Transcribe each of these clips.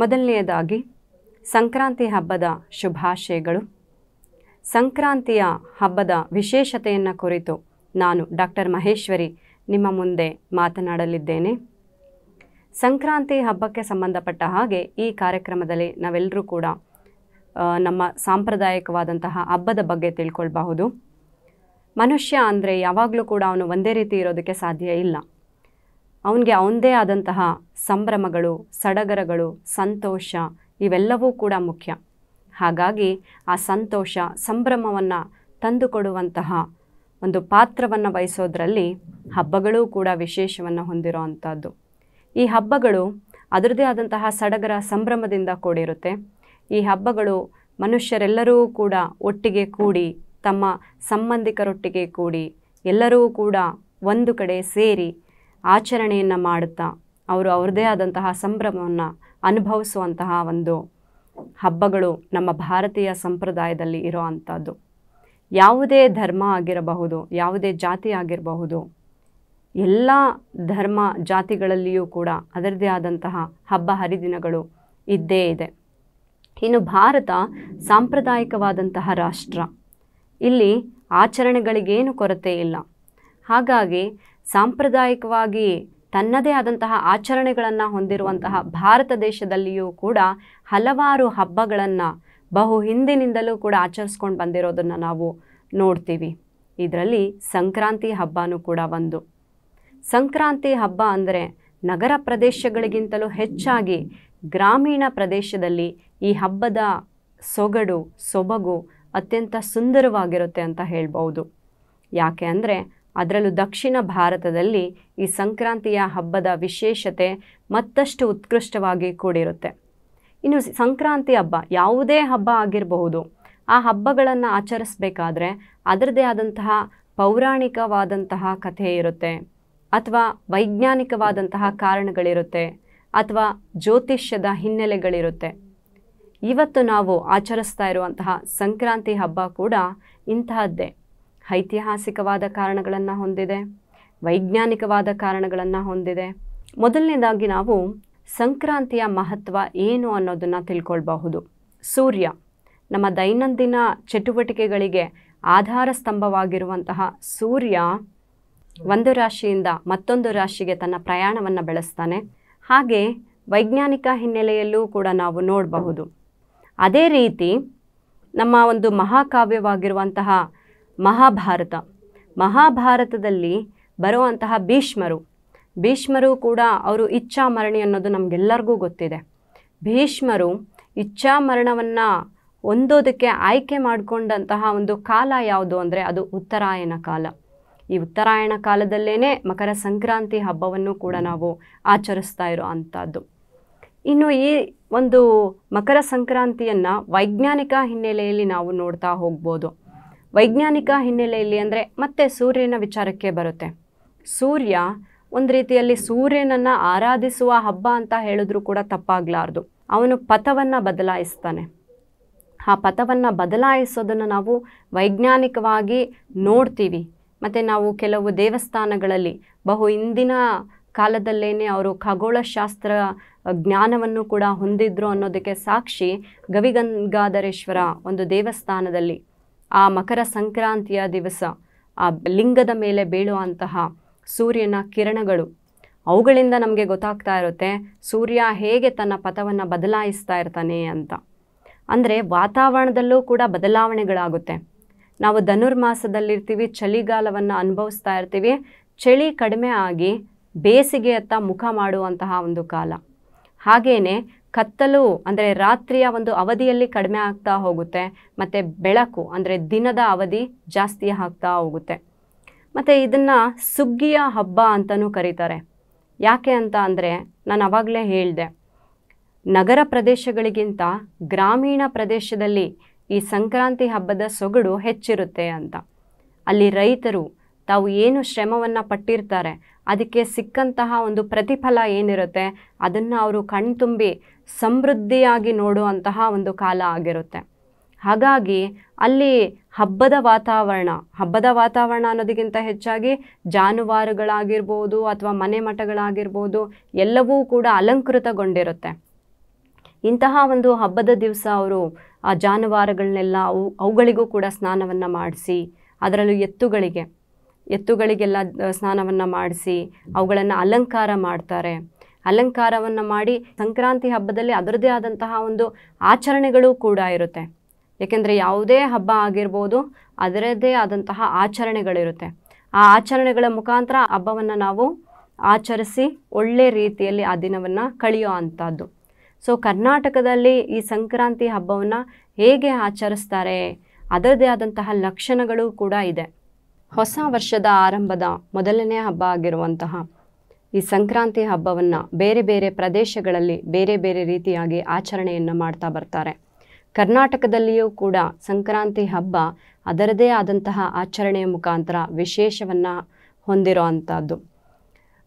ಮೊದಲನೆಯದಾಗಿ ಸಂಕ್ರಾಂತಿ ಹಬ್ಬದ ಶುಭಾಶಯಗಳು ಸಂಕ್ರಾಂತಿಯ ಹಬ್ಬದ ವಿಶೇಷತೆಯನ್ನು ಕುರಿತು ನಾನು ಡಾಕ್ಟರ್ ಮಹೇಶ್ವರಿ ನಿಮ್ಮ ಮುಂದೆ ಮಾತನಾಡಲಿದ್ದೇನೆ ಸಂಕ್ರಾಂತಿ ಹಬ್ಬಕ್ಕೆ ಸಂಬಂಧಪಟ್ಟ ಹಾಗೆ ಈ ಕಾರ್ಯಕ್ರಮದಲ್ಲಿ ನಾವೆಲ್ಲರೂ ಕೂಡ ನಮ್ಮ ಸಾಂಪ್ರದಾಯಿಕವಾದಂತಹ ಹಬ್ಬದ ಬಗ್ಗೆ ತಿಳ್ಕೊಳ್ಬಹುದು ಮನುಷ್ಯ ಅಂದರೆ ಯಾವಾಗಲೂ ಕೂಡ ಅವನು ಒಂದೇ ರೀತಿ ಇರೋದಕ್ಕೆ ಸಾಧ್ಯ ಇಲ್ಲ ಅವನಿಗೆ ಅವನದೇ ಆದಂತಹ ಸಂಭ್ರಮಗಳು ಸಡಗರಗಳು ಸಂತೋಷ ಇವೆಲ್ಲವೂ ಕೂಡ ಮುಖ್ಯ ಹಾಗಾಗಿ ಆ ಸಂತೋಷ ಸಂಭ್ರಮವನ್ನು ತಂದುಕೊಡುವಂತಹ ಒಂದು ಪಾತ್ರವನ್ನು ವಹಿಸೋದ್ರಲ್ಲಿ ಹಬ್ಬಗಳೂ ಕೂಡ ವಿಶೇಷವನ್ನು ಹೊಂದಿರೋ ಈ ಹಬ್ಬಗಳು ಅದರದೇ ಆದಂತಹ ಸಡಗರ ಸಂಭ್ರಮದಿಂದ ಕೂಡಿರುತ್ತೆ ಈ ಹಬ್ಬಗಳು ಮನುಷ್ಯರೆಲ್ಲರೂ ಕೂಡ ಒಟ್ಟಿಗೆ ಕೂಡಿ ತಮ್ಮ ಸಂಬಂಧಿಕರೊಟ್ಟಿಗೆ ಕೂಡಿ ಎಲ್ಲರೂ ಕೂಡ ಒಂದು ಕಡೆ ಸೇರಿ ಆಚರಣೆಯನ್ನು ಮಾಡುತ್ತಾ ಅವರು ಅವ್ರದ್ದೇ ಆದಂತಹ ಸಂಭ್ರಮವನ್ನು ಅನುಭವಿಸುವಂತಹ ಒಂದು ಹಬ್ಬಗಳು ನಮ್ಮ ಭಾರತೀಯ ಸಂಪ್ರದಾಯದಲ್ಲಿ ಇರೋ ಅಂಥದ್ದು ಯಾವುದೇ ಧರ್ಮ ಆಗಿರಬಹುದು ಯಾವುದೇ ಜಾತಿ ಆಗಿರಬಹುದು ಎಲ್ಲ ಧರ್ಮ ಜಾತಿಗಳಲ್ಲಿಯೂ ಕೂಡ ಅದರದೇ ಆದಂತಹ ಹಬ್ಬ ಹರಿದಿನಗಳು ಇದ್ದೇ ಇದೆ ಇನ್ನು ಭಾರತ ಸಾಂಪ್ರದಾಯಿಕವಾದಂತಹ ರಾಷ್ಟ್ರ ಇಲ್ಲಿ ಆಚರಣೆಗಳಿಗೇನು ಕೊರತೆ ಇಲ್ಲ ಹಾಗಾಗಿ ಸಾಂಪ್ರದಾಯಿಕವಾಗಿ ತನ್ನದೇ ಆದಂತಹ ಆಚರಣೆಗಳನ್ನು ಹೊಂದಿರುವಂತಹ ಭಾರತ ದೇಶದಲ್ಲಿಯೂ ಕೂಡ ಹಲವಾರು ಹಬ್ಬಗಳನ್ನು ಬಹು ಹಿಂದಿನಿಂದಲೂ ಕೂಡ ಆಚರಿಸ್ಕೊಂಡು ಬಂದಿರೋದನ್ನು ನಾವು ನೋಡ್ತೀವಿ ಇದರಲ್ಲಿ ಸಂಕ್ರಾಂತಿ ಹಬ್ಬನೂ ಕೂಡ ಒಂದು ಸಂಕ್ರಾಂತಿ ಹಬ್ಬ ಅಂದರೆ ನಗರ ಪ್ರದೇಶಗಳಿಗಿಂತಲೂ ಹೆಚ್ಚಾಗಿ ಗ್ರಾಮೀಣ ಪ್ರದೇಶದಲ್ಲಿ ಈ ಹಬ್ಬದ ಸೊಗಡು ಸೊಬಗು ಅತ್ಯಂತ ಸುಂದರವಾಗಿರುತ್ತೆ ಅಂತ ಹೇಳ್ಬೋದು ಯಾಕೆ ಅಂದರೆ ಅದರಲ್ಲೂ ದಕ್ಷಿಣ ಭಾರತದಲ್ಲಿ ಈ ಸಂಕ್ರಾಂತಿಯ ಹಬ್ಬದ ವಿಶೇಷತೆ ಮತ್ತಷ್ಟು ಉತ್ಕೃಷ್ಟವಾಗಿ ಕೂಡಿರುತ್ತೆ ಇನ್ನು ಸಂಕ್ರಾಂತಿ ಹಬ್ಬ ಯಾವುದೇ ಹಬ್ಬ ಆಗಿರಬಹುದು ಆ ಹಬ್ಬಗಳನ್ನು ಆಚರಿಸಬೇಕಾದ್ರೆ ಅದರದೇ ಆದಂತಹ ಪೌರಾಣಿಕವಾದಂತಹ ಕಥೆ ಇರುತ್ತೆ ಅಥವಾ ವೈಜ್ಞಾನಿಕವಾದಂತಹ ಕಾರಣಗಳಿರುತ್ತೆ ಅಥವಾ ಜ್ಯೋತಿಷ್ಯದ ಹಿನ್ನೆಲೆಗಳಿರುತ್ತೆ ಇವತ್ತು ನಾವು ಆಚರಿಸ್ತಾ ಇರುವಂತಹ ಸಂಕ್ರಾಂತಿ ಹಬ್ಬ ಕೂಡ ಇಂತಹದ್ದೇ ಐತಿಹಾಸಿಕವಾದ ಕಾರಣಗಳನ್ನು ಹೊಂದಿದೆ ವೈಜ್ಞಾನಿಕವಾದ ಕಾರಣಗಳನ್ನು ಹೊಂದಿದೆ ಮೊದಲನೇದಾಗಿ ನಾವು ಸಂಕ್ರಾಂತಿಯ ಮಹತ್ವ ಏನು ಅನ್ನೋದನ್ನು ತಿಳ್ಕೊಳ್ಬಹುದು ಸೂರ್ಯ ನಮ್ಮ ದೈನಂದಿನ ಚಟುವಟಿಕೆಗಳಿಗೆ ಆಧಾರ ಸ್ತಂಭವಾಗಿರುವಂತಹ ಸೂರ್ಯ ಒಂದು ರಾಶಿಯಿಂದ ಮತ್ತೊಂದು ರಾಶಿಗೆ ತನ್ನ ಪ್ರಯಾಣವನ್ನು ಬೆಳೆಸ್ತಾನೆ ಹಾಗೆ ವೈಜ್ಞಾನಿಕ ಹಿನ್ನೆಲೆಯಲ್ಲೂ ಕೂಡ ನಾವು ನೋಡಬಹುದು ಅದೇ ರೀತಿ ನಮ್ಮ ಒಂದು ಮಹಾಕಾವ್ಯವಾಗಿರುವಂತಹ ಮಹಾಭಾರತ ಮಹಾಭಾರತದಲ್ಲಿ ಬರುವಂತಹ ಭೀಷ್ಮರು ಭೀಷ್ಮರು ಕೂಡ ಅವರು ಇಚ್ಛಾ ಮರಣಿ ಅನ್ನೋದು ನಮಗೆಲ್ಲರಿಗೂ ಗೊತ್ತಿದೆ ಭೀಷ್ಮರು ಇಚ್ಛಾ ಮರಣವನ್ನು ಹೊಂದೋದಕ್ಕೆ ಆಯ್ಕೆ ಮಾಡಿಕೊಂಡಂತಹ ಒಂದು ಕಾಲ ಯಾವುದು ಅಂದರೆ ಅದು ಉತ್ತರಾಯಣ ಕಾಲ ಈ ಉತ್ತರಾಯಣ ಕಾಲದಲ್ಲೇ ಮಕರ ಸಂಕ್ರಾಂತಿ ಹಬ್ಬವನ್ನು ಕೂಡ ನಾವು ಆಚರಿಸ್ತಾ ಇರೋ ಅಂಥದ್ದು ಇನ್ನು ಈ ಒಂದು ಮಕರ ಸಂಕ್ರಾಂತಿಯನ್ನು ವೈಜ್ಞಾನಿಕ ಹಿನ್ನೆಲೆಯಲ್ಲಿ ನಾವು ನೋಡ್ತಾ ಹೋಗ್ಬೋದು ವೈಜ್ಞಾನಿಕ ಹಿನ್ನೆಲೆಯಲ್ಲಿ ಅಂದರೆ ಮತ್ತೆ ಸೂರ್ಯನ ವಿಚಾರಕ್ಕೆ ಬರುತ್ತೆ ಸೂರ್ಯ ಒಂದು ರೀತಿಯಲ್ಲಿ ಸೂರ್ಯನನ್ನು ಆರಾಧಿಸುವ ಹಬ್ಬ ಅಂತ ಹೇಳಿದ್ರೂ ಕೂಡ ತಪ್ಪಾಗಲಾರ್ದು ಅವನು ಪಥವನ್ನು ಬದಲಾಯಿಸ್ತಾನೆ ಆ ಪಥವನ್ನು ಬದಲಾಯಿಸೋದನ್ನು ನಾವು ವೈಜ್ಞಾನಿಕವಾಗಿ ನೋಡ್ತೀವಿ ಮತ್ತು ನಾವು ಕೆಲವು ದೇವಸ್ಥಾನಗಳಲ್ಲಿ ಬಹು ಹಿಂದಿನ ಕಾಲದಲ್ಲೇ ಅವರು ಖಗೋಳಶಾಸ್ತ್ರ ಜ್ಞಾನವನ್ನು ಕೂಡ ಹೊಂದಿದ್ರು ಅನ್ನೋದಕ್ಕೆ ಸಾಕ್ಷಿ ಗವಿಗಂಗಾಧರೇಶ್ವರ ಒಂದು ದೇವಸ್ಥಾನದಲ್ಲಿ ಆ ಮಕರ ಸಂಕ್ರಾಂತಿಯ ದಿವಸ ಆ ಲಿಂಗದ ಮೇಲೆ ಬೀಳುವಂತಹ ಸೂರ್ಯನ ಕಿರಣಗಳು ಅವುಗಳಿಂದ ನಮಗೆ ಗೊತ್ತಾಗ್ತಾ ಇರುತ್ತೆ ಸೂರ್ಯ ಹೇಗೆ ತನ್ನ ಪಥವನ್ನು ಬದಲಾಯಿಸ್ತಾ ಇರ್ತಾನೆ ಅಂತ ಅಂದರೆ ವಾತಾವರಣದಲ್ಲೂ ಕೂಡ ಬದಲಾವಣೆಗಳಾಗುತ್ತೆ ನಾವು ಧನುರ್ಮಾಸದಲ್ಲಿರ್ತೀವಿ ಚಳಿಗಾಲವನ್ನು ಅನುಭವಿಸ್ತಾ ಇರ್ತೀವಿ ಚಳಿ ಕಡಿಮೆ ಆಗಿ ಬೇಸಿಗೆಯತ್ತ ಮುಖ ಮಾಡುವಂತಹ ಒಂದು ಕಾಲ ಹಾಗೆಯೇ ಕತ್ತಲು ಅಂದರೆ ರಾತ್ರಿಯ ಒಂದು ಅವಧಿಯಲ್ಲಿ ಕಡಿಮೆ ಆಗ್ತಾ ಹೋಗುತ್ತೆ ಮತ್ತು ಬೆಳಕು ಅಂದರೆ ದಿನದ ಅವಧಿ ಜಾಸ್ತಿ ಆಗ್ತಾ ಹೋಗುತ್ತೆ ಮತ್ತು ಇದನ್ನು ಸುಗ್ಗಿಯ ಹಬ್ಬ ಅಂತಲೂ ಕರೀತಾರೆ ಯಾಕೆ ಅಂತ ಅಂದರೆ ನಾನು ಅವಾಗಲೇ ಹೇಳಿದೆ ನಗರ ಪ್ರದೇಶಗಳಿಗಿಂತ ಗ್ರಾಮೀಣ ಪ್ರದೇಶದಲ್ಲಿ ಈ ಸಂಕ್ರಾಂತಿ ಹಬ್ಬದ ಸೊಗಡು ಹೆಚ್ಚಿರುತ್ತೆ ಅಂತ ಅಲ್ಲಿ ರೈತರು ತಾವು ಏನು ಶ್ರಮವನ್ನು ಪಟ್ಟಿರ್ತಾರೆ ಅದಕ್ಕೆ ಸಿಕ್ಕಂತಹ ಒಂದು ಪ್ರತಿಫಲ ಏನಿರುತ್ತೆ ಅದನ್ನು ಅವರು ಕಣ್ತುಂಬಿ ಸಮೃದ್ಧಿಯಾಗಿ ನೋಡುವಂತಹ ಒಂದು ಕಾಲ ಆಗಿರುತ್ತೆ ಹಾಗಾಗಿ ಅಲ್ಲಿ ಹಬ್ಬದ ವಾತಾವರಣ ಹಬ್ಬದ ವಾತಾವರಣ ಅನ್ನೋದಕ್ಕಿಂತ ಹೆಚ್ಚಾಗಿ ಜಾನುವಾರುಗಳಾಗಿರ್ಬೋದು ಅಥವಾ ಮನೆ ಮಠಗಳಾಗಿರ್ಬೋದು ಎಲ್ಲವೂ ಕೂಡ ಅಲಂಕೃತಗೊಂಡಿರುತ್ತೆ ಇಂತಹ ಒಂದು ಹಬ್ಬದ ದಿವಸ ಅವರು ಆ ಜಾನುವಾರುಗಳನ್ನೆಲ್ಲ ಅವು ಅವುಗಳಿಗೂ ಕೂಡ ಸ್ನಾನವನ್ನು ಮಾಡಿಸಿ ಅದರಲ್ಲೂ ಎತ್ತುಗಳಿಗೆ ಎತ್ತುಗಳಿಗೆಲ್ಲ ಸ್ನಾನವನ್ನು ಮಾಡಿಸಿ ಅವುಗಳನ್ನು ಅಲಂಕಾರ ಮಾಡ್ತಾರೆ ಅಲಂಕಾರವನ್ನು ಮಾಡಿ ಸಂಕ್ರಾಂತಿ ಹಬ್ಬದಲ್ಲಿ ಅದರದೇ ಆದಂತಹ ಒಂದು ಆಚರಣೆಗಳು ಕೂಡ ಇರುತ್ತೆ ಏಕೆಂದರೆ ಯಾವುದೇ ಹಬ್ಬ ಆಗಿರ್ಬೋದು ಅದರದೇ ಆದಂತಹ ಆಚರಣೆಗಳಿರುತ್ತೆ ಆ ಆಚರಣೆಗಳ ಮುಖಾಂತರ ಹಬ್ಬವನ್ನು ನಾವು ಆಚರಿಸಿ ಒಳ್ಳೆ ರೀತಿಯಲ್ಲಿ ಆ ದಿನವನ್ನು ಕಳೆಯೋ ಅಂಥದ್ದು ಸೊ ಕರ್ನಾಟಕದಲ್ಲಿ ಈ ಸಂಕ್ರಾಂತಿ ಹಬ್ಬವನ್ನು ಹೇಗೆ ಆಚರಿಸ್ತಾರೆ ಅದರದೇ ಆದಂತಹ ಲಕ್ಷಣಗಳು ಕೂಡ ಇದೆ ಹೊಸ ವರ್ಷದ ಆರಂಭದ ಮೊದಲನೇ ಹಬ್ಬ ಆಗಿರುವಂತಹ ಈ ಸಂಕ್ರಾಂತಿ ಹಬ್ಬವನ್ನು ಬೇರೆ ಬೇರೆ ಪ್ರದೇಶಗಳಲ್ಲಿ ಬೇರೆ ಬೇರೆ ರೀತಿಯಾಗಿ ಆಚರಣೆಯನ್ನು ಮಾಡ್ತಾ ಬರ್ತಾರೆ ಕರ್ನಾಟಕದಲ್ಲಿಯೂ ಕೂಡ ಸಂಕ್ರಾಂತಿ ಹಬ್ಬ ಅದರದೇ ಆದಂತಹ ಆಚರಣೆಯ ಮುಖಾಂತರ ವಿಶೇಷವನ್ನು ಹೊಂದಿರೋ ಅಂಥದ್ದು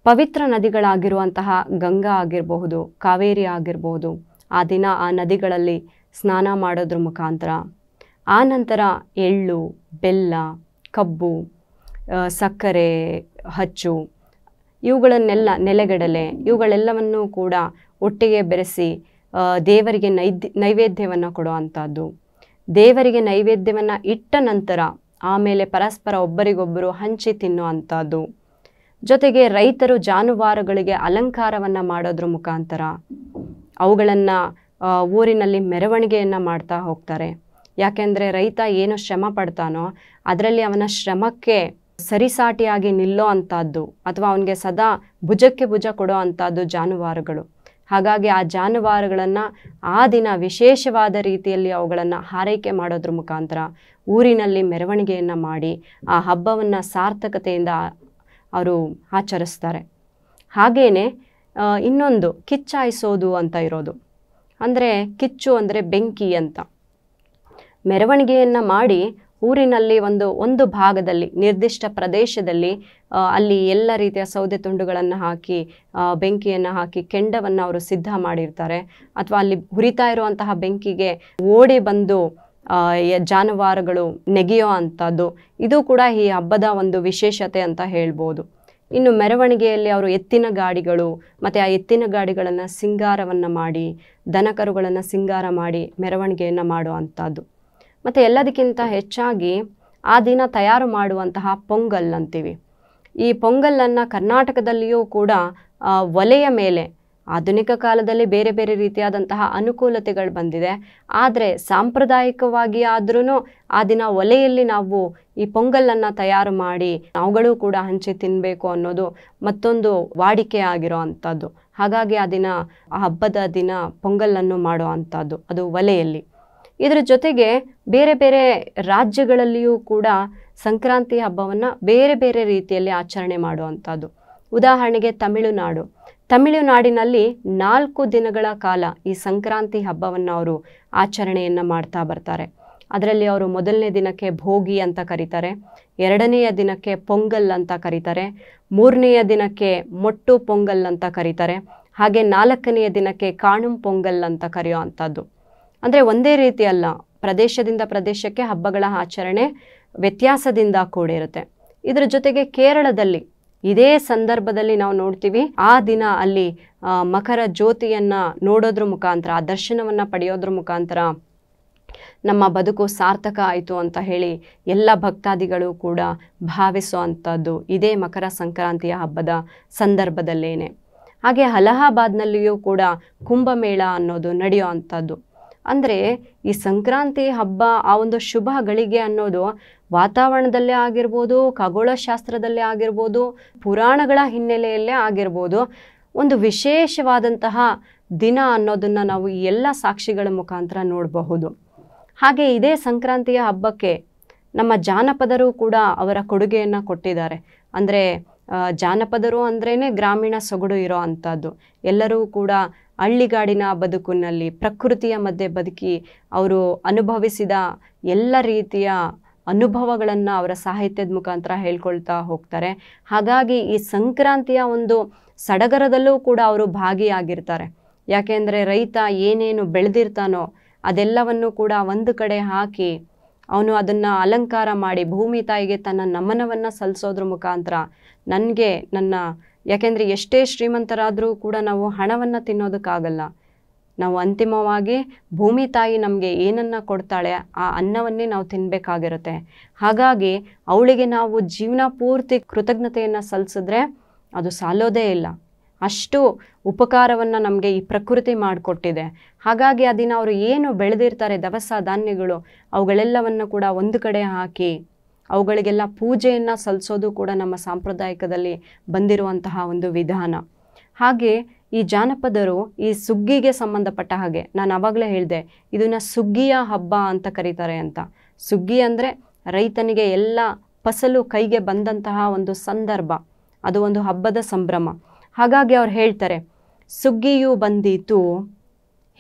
ಪವಿತ್ರ ನದಿಗಳಾಗಿರುವಂತಹ ಗಂಗಾ ಆಗಿರಬಹುದು ಕಾವೇರಿ ಆಗಿರಬಹುದು ಆ ದಿನ ಆ ನದಿಗಳಲ್ಲಿ ಸ್ನಾನ ಮಾಡೋದ್ರ ಮುಖಾಂತರ ನಂತರ ಎಳ್ಳು ಬೆಲ್ಲ ಕಬ್ಬು ಸಕ್ಕರೆ ಹಚ್ಚು ಇವುಗಳನ್ನೆಲ್ಲ ನೆಲೆಗಡಲೆ ಇವುಗಳೆಲ್ಲವನ್ನೂ ಕೂಡ ಒಟ್ಟಿಗೆ ಬೆರೆಸಿ ದೇವರಿಗೆ ನೈದ್ಯ ನೈವೇದ್ಯವನ್ನು ಕೊಡುವಂಥದ್ದು ದೇವರಿಗೆ ನೈವೇದ್ಯವನ್ನು ಇಟ್ಟ ನಂತರ ಆಮೇಲೆ ಪರಸ್ಪರ ಒಬ್ಬರಿಗೊಬ್ಬರು ಹಂಚಿ ತಿನ್ನುವಂಥದ್ದು ಜೊತೆಗೆ ರೈತರು ಜಾನುವಾರುಗಳಿಗೆ ಅಲಂಕಾರವನ್ನು ಮಾಡೋದ್ರ ಮುಖಾಂತರ ಅವುಗಳನ್ನು ಊರಿನಲ್ಲಿ ಮೆರವಣಿಗೆಯನ್ನು ಮಾಡ್ತಾ ಹೋಗ್ತಾರೆ ಯಾಕೆಂದರೆ ರೈತ ಏನು ಶ್ರಮ ಪಡ್ತಾನೋ ಅದರಲ್ಲಿ ಅವನ ಶ್ರಮಕ್ಕೆ ಸರಿಸಾಟಿಯಾಗಿ ನಿಲ್ಲೋ ಅಂಥದ್ದು ಅಥವಾ ಅವನಿಗೆ ಸದಾ ಭುಜಕ್ಕೆ ಭುಜ ಕೊಡೋ ಅಂಥದ್ದು ಜಾನುವಾರುಗಳು ಹಾಗಾಗಿ ಆ ಜಾನುವಾರುಗಳನ್ನು ಆ ದಿನ ವಿಶೇಷವಾದ ರೀತಿಯಲ್ಲಿ ಅವುಗಳನ್ನು ಹಾರೈಕೆ ಮಾಡೋದ್ರ ಮುಖಾಂತರ ಊರಿನಲ್ಲಿ ಮೆರವಣಿಗೆಯನ್ನು ಮಾಡಿ ಆ ಹಬ್ಬವನ್ನು ಸಾರ್ಥಕತೆಯಿಂದ ಅವರು ಆಚರಿಸ್ತಾರೆ ಹಾಗೆಯೇ ಇನ್ನೊಂದು ಕಿಚ್ಚಾಯಿಸೋದು ಅಂತ ಇರೋದು ಅಂದರೆ ಕಿಚ್ಚು ಅಂದರೆ ಬೆಂಕಿ ಅಂತ ಮೆರವಣಿಗೆಯನ್ನು ಮಾಡಿ ಊರಿನಲ್ಲಿ ಒಂದು ಒಂದು ಭಾಗದಲ್ಲಿ ನಿರ್ದಿಷ್ಟ ಪ್ರದೇಶದಲ್ಲಿ ಅಲ್ಲಿ ಎಲ್ಲ ರೀತಿಯ ಸೌದೆ ತುಂಡುಗಳನ್ನು ಹಾಕಿ ಬೆಂಕಿಯನ್ನು ಹಾಕಿ ಕೆಂಡವನ್ನು ಅವರು ಸಿದ್ಧ ಮಾಡಿರ್ತಾರೆ ಅಥವಾ ಅಲ್ಲಿ ಹುರಿತಾ ಇರುವಂತಹ ಬೆಂಕಿಗೆ ಓಡಿ ಬಂದು ಜಾನುವಾರುಗಳು ನೆಗೆಯೋ ಅಂಥದ್ದು ಇದು ಕೂಡ ಈ ಹಬ್ಬದ ಒಂದು ವಿಶೇಷತೆ ಅಂತ ಹೇಳ್ಬೋದು ಇನ್ನು ಮೆರವಣಿಗೆಯಲ್ಲಿ ಅವರು ಎತ್ತಿನ ಗಾಡಿಗಳು ಮತ್ತು ಆ ಎತ್ತಿನ ಗಾಡಿಗಳನ್ನು ಸಿಂಗಾರವನ್ನು ಮಾಡಿ ದನಕರುಗಳನ್ನು ಸಿಂಗಾರ ಮಾಡಿ ಮೆರವಣಿಗೆಯನ್ನು ಮಾಡುವಂಥದ್ದು ಮತ್ತು ಎಲ್ಲದಕ್ಕಿಂತ ಹೆಚ್ಚಾಗಿ ಆ ದಿನ ತಯಾರು ಮಾಡುವಂತಹ ಪೊಂಗಲ್ ಅಂತೀವಿ ಈ ಪೊಂಗಲನ್ನು ಕರ್ನಾಟಕದಲ್ಲಿಯೂ ಕೂಡ ಒಲೆಯ ಮೇಲೆ ಆಧುನಿಕ ಕಾಲದಲ್ಲಿ ಬೇರೆ ಬೇರೆ ರೀತಿಯಾದಂತಹ ಅನುಕೂಲತೆಗಳು ಬಂದಿದೆ ಆದರೆ ಸಾಂಪ್ರದಾಯಿಕವಾಗಿ ಆದ್ರೂ ಆ ದಿನ ಒಲೆಯಲ್ಲಿ ನಾವು ಈ ಪೊಂಗಲನ್ನು ತಯಾರು ಮಾಡಿ ನಾವುಗಳು ಕೂಡ ಹಂಚಿ ತಿನ್ನಬೇಕು ಅನ್ನೋದು ಮತ್ತೊಂದು ವಾಡಿಕೆ ಆಗಿರೋ ಅಂಥದ್ದು ಹಾಗಾಗಿ ಆ ದಿನ ಆ ಹಬ್ಬದ ದಿನ ಪೊಂಗಲನ್ನು ಮಾಡೋ ಅದು ಒಲೆಯಲ್ಲಿ ಇದರ ಜೊತೆಗೆ ಬೇರೆ ಬೇರೆ ರಾಜ್ಯಗಳಲ್ಲಿಯೂ ಕೂಡ ಸಂಕ್ರಾಂತಿ ಹಬ್ಬವನ್ನು ಬೇರೆ ಬೇರೆ ರೀತಿಯಲ್ಲಿ ಆಚರಣೆ ಮಾಡುವಂಥದ್ದು ಉದಾಹರಣೆಗೆ ತಮಿಳುನಾಡು ತಮಿಳುನಾಡಿನಲ್ಲಿ ನಾಲ್ಕು ದಿನಗಳ ಕಾಲ ಈ ಸಂಕ್ರಾಂತಿ ಹಬ್ಬವನ್ನು ಅವರು ಆಚರಣೆಯನ್ನು ಮಾಡ್ತಾ ಬರ್ತಾರೆ ಅದರಲ್ಲಿ ಅವರು ಮೊದಲನೇ ದಿನಕ್ಕೆ ಭೋಗಿ ಅಂತ ಕರೀತಾರೆ ಎರಡನೆಯ ದಿನಕ್ಕೆ ಪೊಂಗಲ್ ಅಂತ ಕರೀತಾರೆ ಮೂರನೆಯ ದಿನಕ್ಕೆ ಮೊಟ್ಟು ಪೊಂಗಲ್ ಅಂತ ಕರೀತಾರೆ ಹಾಗೆ ನಾಲ್ಕನೆಯ ದಿನಕ್ಕೆ ಕಾಣುಂ ಪೊಂಗಲ್ ಅಂತ ಕರೆಯೋ ಅಂಥದ್ದು ಅಂದರೆ ಒಂದೇ ರೀತಿ ಅಲ್ಲ ಪ್ರದೇಶದಿಂದ ಪ್ರದೇಶಕ್ಕೆ ಹಬ್ಬಗಳ ಆಚರಣೆ ವ್ಯತ್ಯಾಸದಿಂದ ಕೂಡಿರುತ್ತೆ ಇದರ ಜೊತೆಗೆ ಕೇರಳದಲ್ಲಿ ಇದೇ ಸಂದರ್ಭದಲ್ಲಿ ನಾವು ನೋಡ್ತೀವಿ ಆ ದಿನ ಅಲ್ಲಿ ಮಕರ ಜ್ಯೋತಿಯನ್ನು ನೋಡೋದ್ರ ಮುಖಾಂತರ ಆ ದರ್ಶನವನ್ನು ಪಡೆಯೋದ್ರ ಮುಖಾಂತರ ನಮ್ಮ ಬದುಕು ಸಾರ್ಥಕ ಆಯಿತು ಅಂತ ಹೇಳಿ ಎಲ್ಲ ಭಕ್ತಾದಿಗಳು ಕೂಡ ಭಾವಿಸೋ ಅಂಥದ್ದು ಇದೇ ಮಕರ ಸಂಕ್ರಾಂತಿಯ ಹಬ್ಬದ ಸಂದರ್ಭದಲ್ಲೇನೆ ಹಾಗೆ ಅಲಹಾಬಾದ್ನಲ್ಲಿಯೂ ಕೂಡ ಕುಂಭಮೇಳ ಅನ್ನೋದು ನಡೆಯೋ ಅಂಥದ್ದು ಅಂದರೆ ಈ ಸಂಕ್ರಾಂತಿ ಹಬ್ಬ ಆ ಒಂದು ಶುಭ ಗಳಿಗೆ ಅನ್ನೋದು ವಾತಾವರಣದಲ್ಲೇ ಆಗಿರ್ಬೋದು ಖಗೋಳಶಾಸ್ತ್ರದಲ್ಲೇ ಆಗಿರ್ಬೋದು ಪುರಾಣಗಳ ಹಿನ್ನೆಲೆಯಲ್ಲೇ ಆಗಿರ್ಬೋದು ಒಂದು ವಿಶೇಷವಾದಂತಹ ದಿನ ಅನ್ನೋದನ್ನು ನಾವು ಈ ಎಲ್ಲ ಸಾಕ್ಷಿಗಳ ಮುಖಾಂತರ ನೋಡಬಹುದು ಹಾಗೆ ಇದೇ ಸಂಕ್ರಾಂತಿಯ ಹಬ್ಬಕ್ಕೆ ನಮ್ಮ ಜಾನಪದರು ಕೂಡ ಅವರ ಕೊಡುಗೆಯನ್ನು ಕೊಟ್ಟಿದ್ದಾರೆ ಅಂದರೆ ಜಾನಪದರು ಅಂದ್ರೇ ಗ್ರಾಮೀಣ ಸೊಗಡು ಇರೋ ಅಂಥದ್ದು ಎಲ್ಲರೂ ಕೂಡ ಹಳ್ಳಿಗಾಡಿನ ಬದುಕಿನಲ್ಲಿ ಪ್ರಕೃತಿಯ ಮಧ್ಯೆ ಬದುಕಿ ಅವರು ಅನುಭವಿಸಿದ ಎಲ್ಲ ರೀತಿಯ ಅನುಭವಗಳನ್ನು ಅವರ ಸಾಹಿತ್ಯದ ಮುಖಾಂತರ ಹೇಳ್ಕೊಳ್ತಾ ಹೋಗ್ತಾರೆ ಹಾಗಾಗಿ ಈ ಸಂಕ್ರಾಂತಿಯ ಒಂದು ಸಡಗರದಲ್ಲೂ ಕೂಡ ಅವರು ಭಾಗಿಯಾಗಿರ್ತಾರೆ ಯಾಕೆಂದರೆ ರೈತ ಏನೇನು ಬೆಳೆದಿರ್ತಾನೋ ಅದೆಲ್ಲವನ್ನು ಕೂಡ ಒಂದು ಕಡೆ ಹಾಕಿ ಅವನು ಅದನ್ನು ಅಲಂಕಾರ ಮಾಡಿ ಭೂಮಿ ತಾಯಿಗೆ ತನ್ನ ನಮನವನ್ನು ಸಲ್ಲಿಸೋದ್ರ ಮುಖಾಂತರ ನನಗೆ ನನ್ನ ಯಾಕೆಂದರೆ ಎಷ್ಟೇ ಶ್ರೀಮಂತರಾದರೂ ಕೂಡ ನಾವು ಹಣವನ್ನು ತಿನ್ನೋದಕ್ಕಾಗಲ್ಲ ನಾವು ಅಂತಿಮವಾಗಿ ಭೂಮಿ ತಾಯಿ ನಮಗೆ ಏನನ್ನು ಕೊಡ್ತಾಳೆ ಆ ಅನ್ನವನ್ನೇ ನಾವು ತಿನ್ನಬೇಕಾಗಿರುತ್ತೆ ಹಾಗಾಗಿ ಅವಳಿಗೆ ನಾವು ಜೀವನ ಪೂರ್ತಿ ಕೃತಜ್ಞತೆಯನ್ನು ಸಲ್ಲಿಸಿದ್ರೆ ಅದು ಸಾಲೋದೇ ಇಲ್ಲ ಅಷ್ಟು ಉಪಕಾರವನ್ನು ನಮಗೆ ಈ ಪ್ರಕೃತಿ ಮಾಡಿಕೊಟ್ಟಿದೆ ಹಾಗಾಗಿ ಅದನ್ನು ಅವರು ಏನು ಬೆಳೆದಿರ್ತಾರೆ ದವಸ ಧಾನ್ಯಗಳು ಅವುಗಳೆಲ್ಲವನ್ನು ಕೂಡ ಒಂದು ಕಡೆ ಹಾಕಿ ಅವುಗಳಿಗೆಲ್ಲ ಪೂಜೆಯನ್ನು ಸಲ್ಲಿಸೋದು ಕೂಡ ನಮ್ಮ ಸಾಂಪ್ರದಾಯಿಕದಲ್ಲಿ ಬಂದಿರುವಂತಹ ಒಂದು ವಿಧಾನ ಹಾಗೆ ಈ ಜಾನಪದರು ಈ ಸುಗ್ಗಿಗೆ ಸಂಬಂಧಪಟ್ಟ ಹಾಗೆ ನಾನು ಆವಾಗಲೇ ಹೇಳಿದೆ ಇದನ್ನು ಸುಗ್ಗಿಯ ಹಬ್ಬ ಅಂತ ಕರೀತಾರೆ ಅಂತ ಸುಗ್ಗಿ ಅಂದರೆ ರೈತನಿಗೆ ಎಲ್ಲ ಫಸಲು ಕೈಗೆ ಬಂದಂತಹ ಒಂದು ಸಂದರ್ಭ ಅದು ಒಂದು ಹಬ್ಬದ ಸಂಭ್ರಮ ಹಾಗಾಗಿ ಅವ್ರು ಹೇಳ್ತಾರೆ ಸುಗ್ಗಿಯು ಬಂದೀತು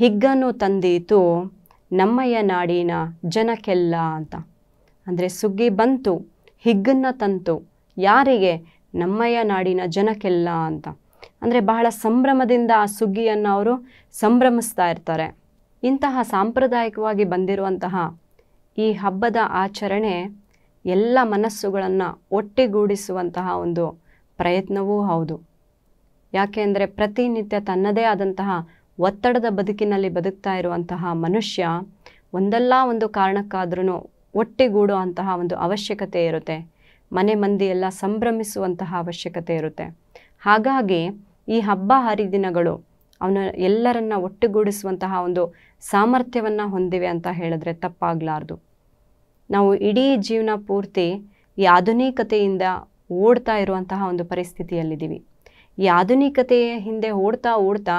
ಹಿಗ್ಗನ್ನು ತಂದೀತು ನಮ್ಮಯ್ಯ ನಾಡಿನ ಜನಕ್ಕೆಲ್ಲ ಅಂತ ಅಂದರೆ ಸುಗ್ಗಿ ಬಂತು ಹಿಗ್ಗನ್ನು ತಂತು ಯಾರಿಗೆ ನಮ್ಮಯ್ಯ ನಾಡಿನ ಜನಕ್ಕೆಲ್ಲ ಅಂತ ಅಂದರೆ ಬಹಳ ಸಂಭ್ರಮದಿಂದ ಆ ಸುಗ್ಗಿಯನ್ನು ಅವರು ಸಂಭ್ರಮಿಸ್ತಾ ಇರ್ತಾರೆ ಇಂತಹ ಸಾಂಪ್ರದಾಯಿಕವಾಗಿ ಬಂದಿರುವಂತಹ ಈ ಹಬ್ಬದ ಆಚರಣೆ ಎಲ್ಲ ಮನಸ್ಸುಗಳನ್ನು ಒಟ್ಟಿಗೂಡಿಸುವಂತಹ ಒಂದು ಪ್ರಯತ್ನವೂ ಹೌದು ಯಾಕೆ ಅಂದರೆ ಪ್ರತಿನಿತ್ಯ ತನ್ನದೇ ಆದಂತಹ ಒತ್ತಡದ ಬದುಕಿನಲ್ಲಿ ಬದುಕ್ತಾ ಇರುವಂತಹ ಮನುಷ್ಯ ಒಂದಲ್ಲ ಒಂದು ಕಾರಣಕ್ಕಾದ್ರೂ ಒಟ್ಟಿಗೂಡೋ ಒಂದು ಅವಶ್ಯಕತೆ ಇರುತ್ತೆ ಮನೆ ಮಂದಿ ಎಲ್ಲ ಸಂಭ್ರಮಿಸುವಂತಹ ಅವಶ್ಯಕತೆ ಇರುತ್ತೆ ಹಾಗಾಗಿ ಈ ಹಬ್ಬ ಹರಿದಿನಗಳು ಅವನ ಎಲ್ಲರನ್ನ ಒಟ್ಟುಗೂಡಿಸುವಂತಹ ಒಂದು ಸಾಮರ್ಥ್ಯವನ್ನು ಹೊಂದಿವೆ ಅಂತ ಹೇಳಿದ್ರೆ ತಪ್ಪಾಗಲಾರ್ದು ನಾವು ಇಡೀ ಜೀವನ ಪೂರ್ತಿ ಈ ಆಧುನಿಕತೆಯಿಂದ ಓಡ್ತಾ ಇರುವಂತಹ ಒಂದು ಪರಿಸ್ಥಿತಿಯಲ್ಲಿದ್ದೀವಿ ಈ ಆಧುನಿಕತೆಯ ಹಿಂದೆ ಓಡ್ತಾ ಓಡ್ತಾ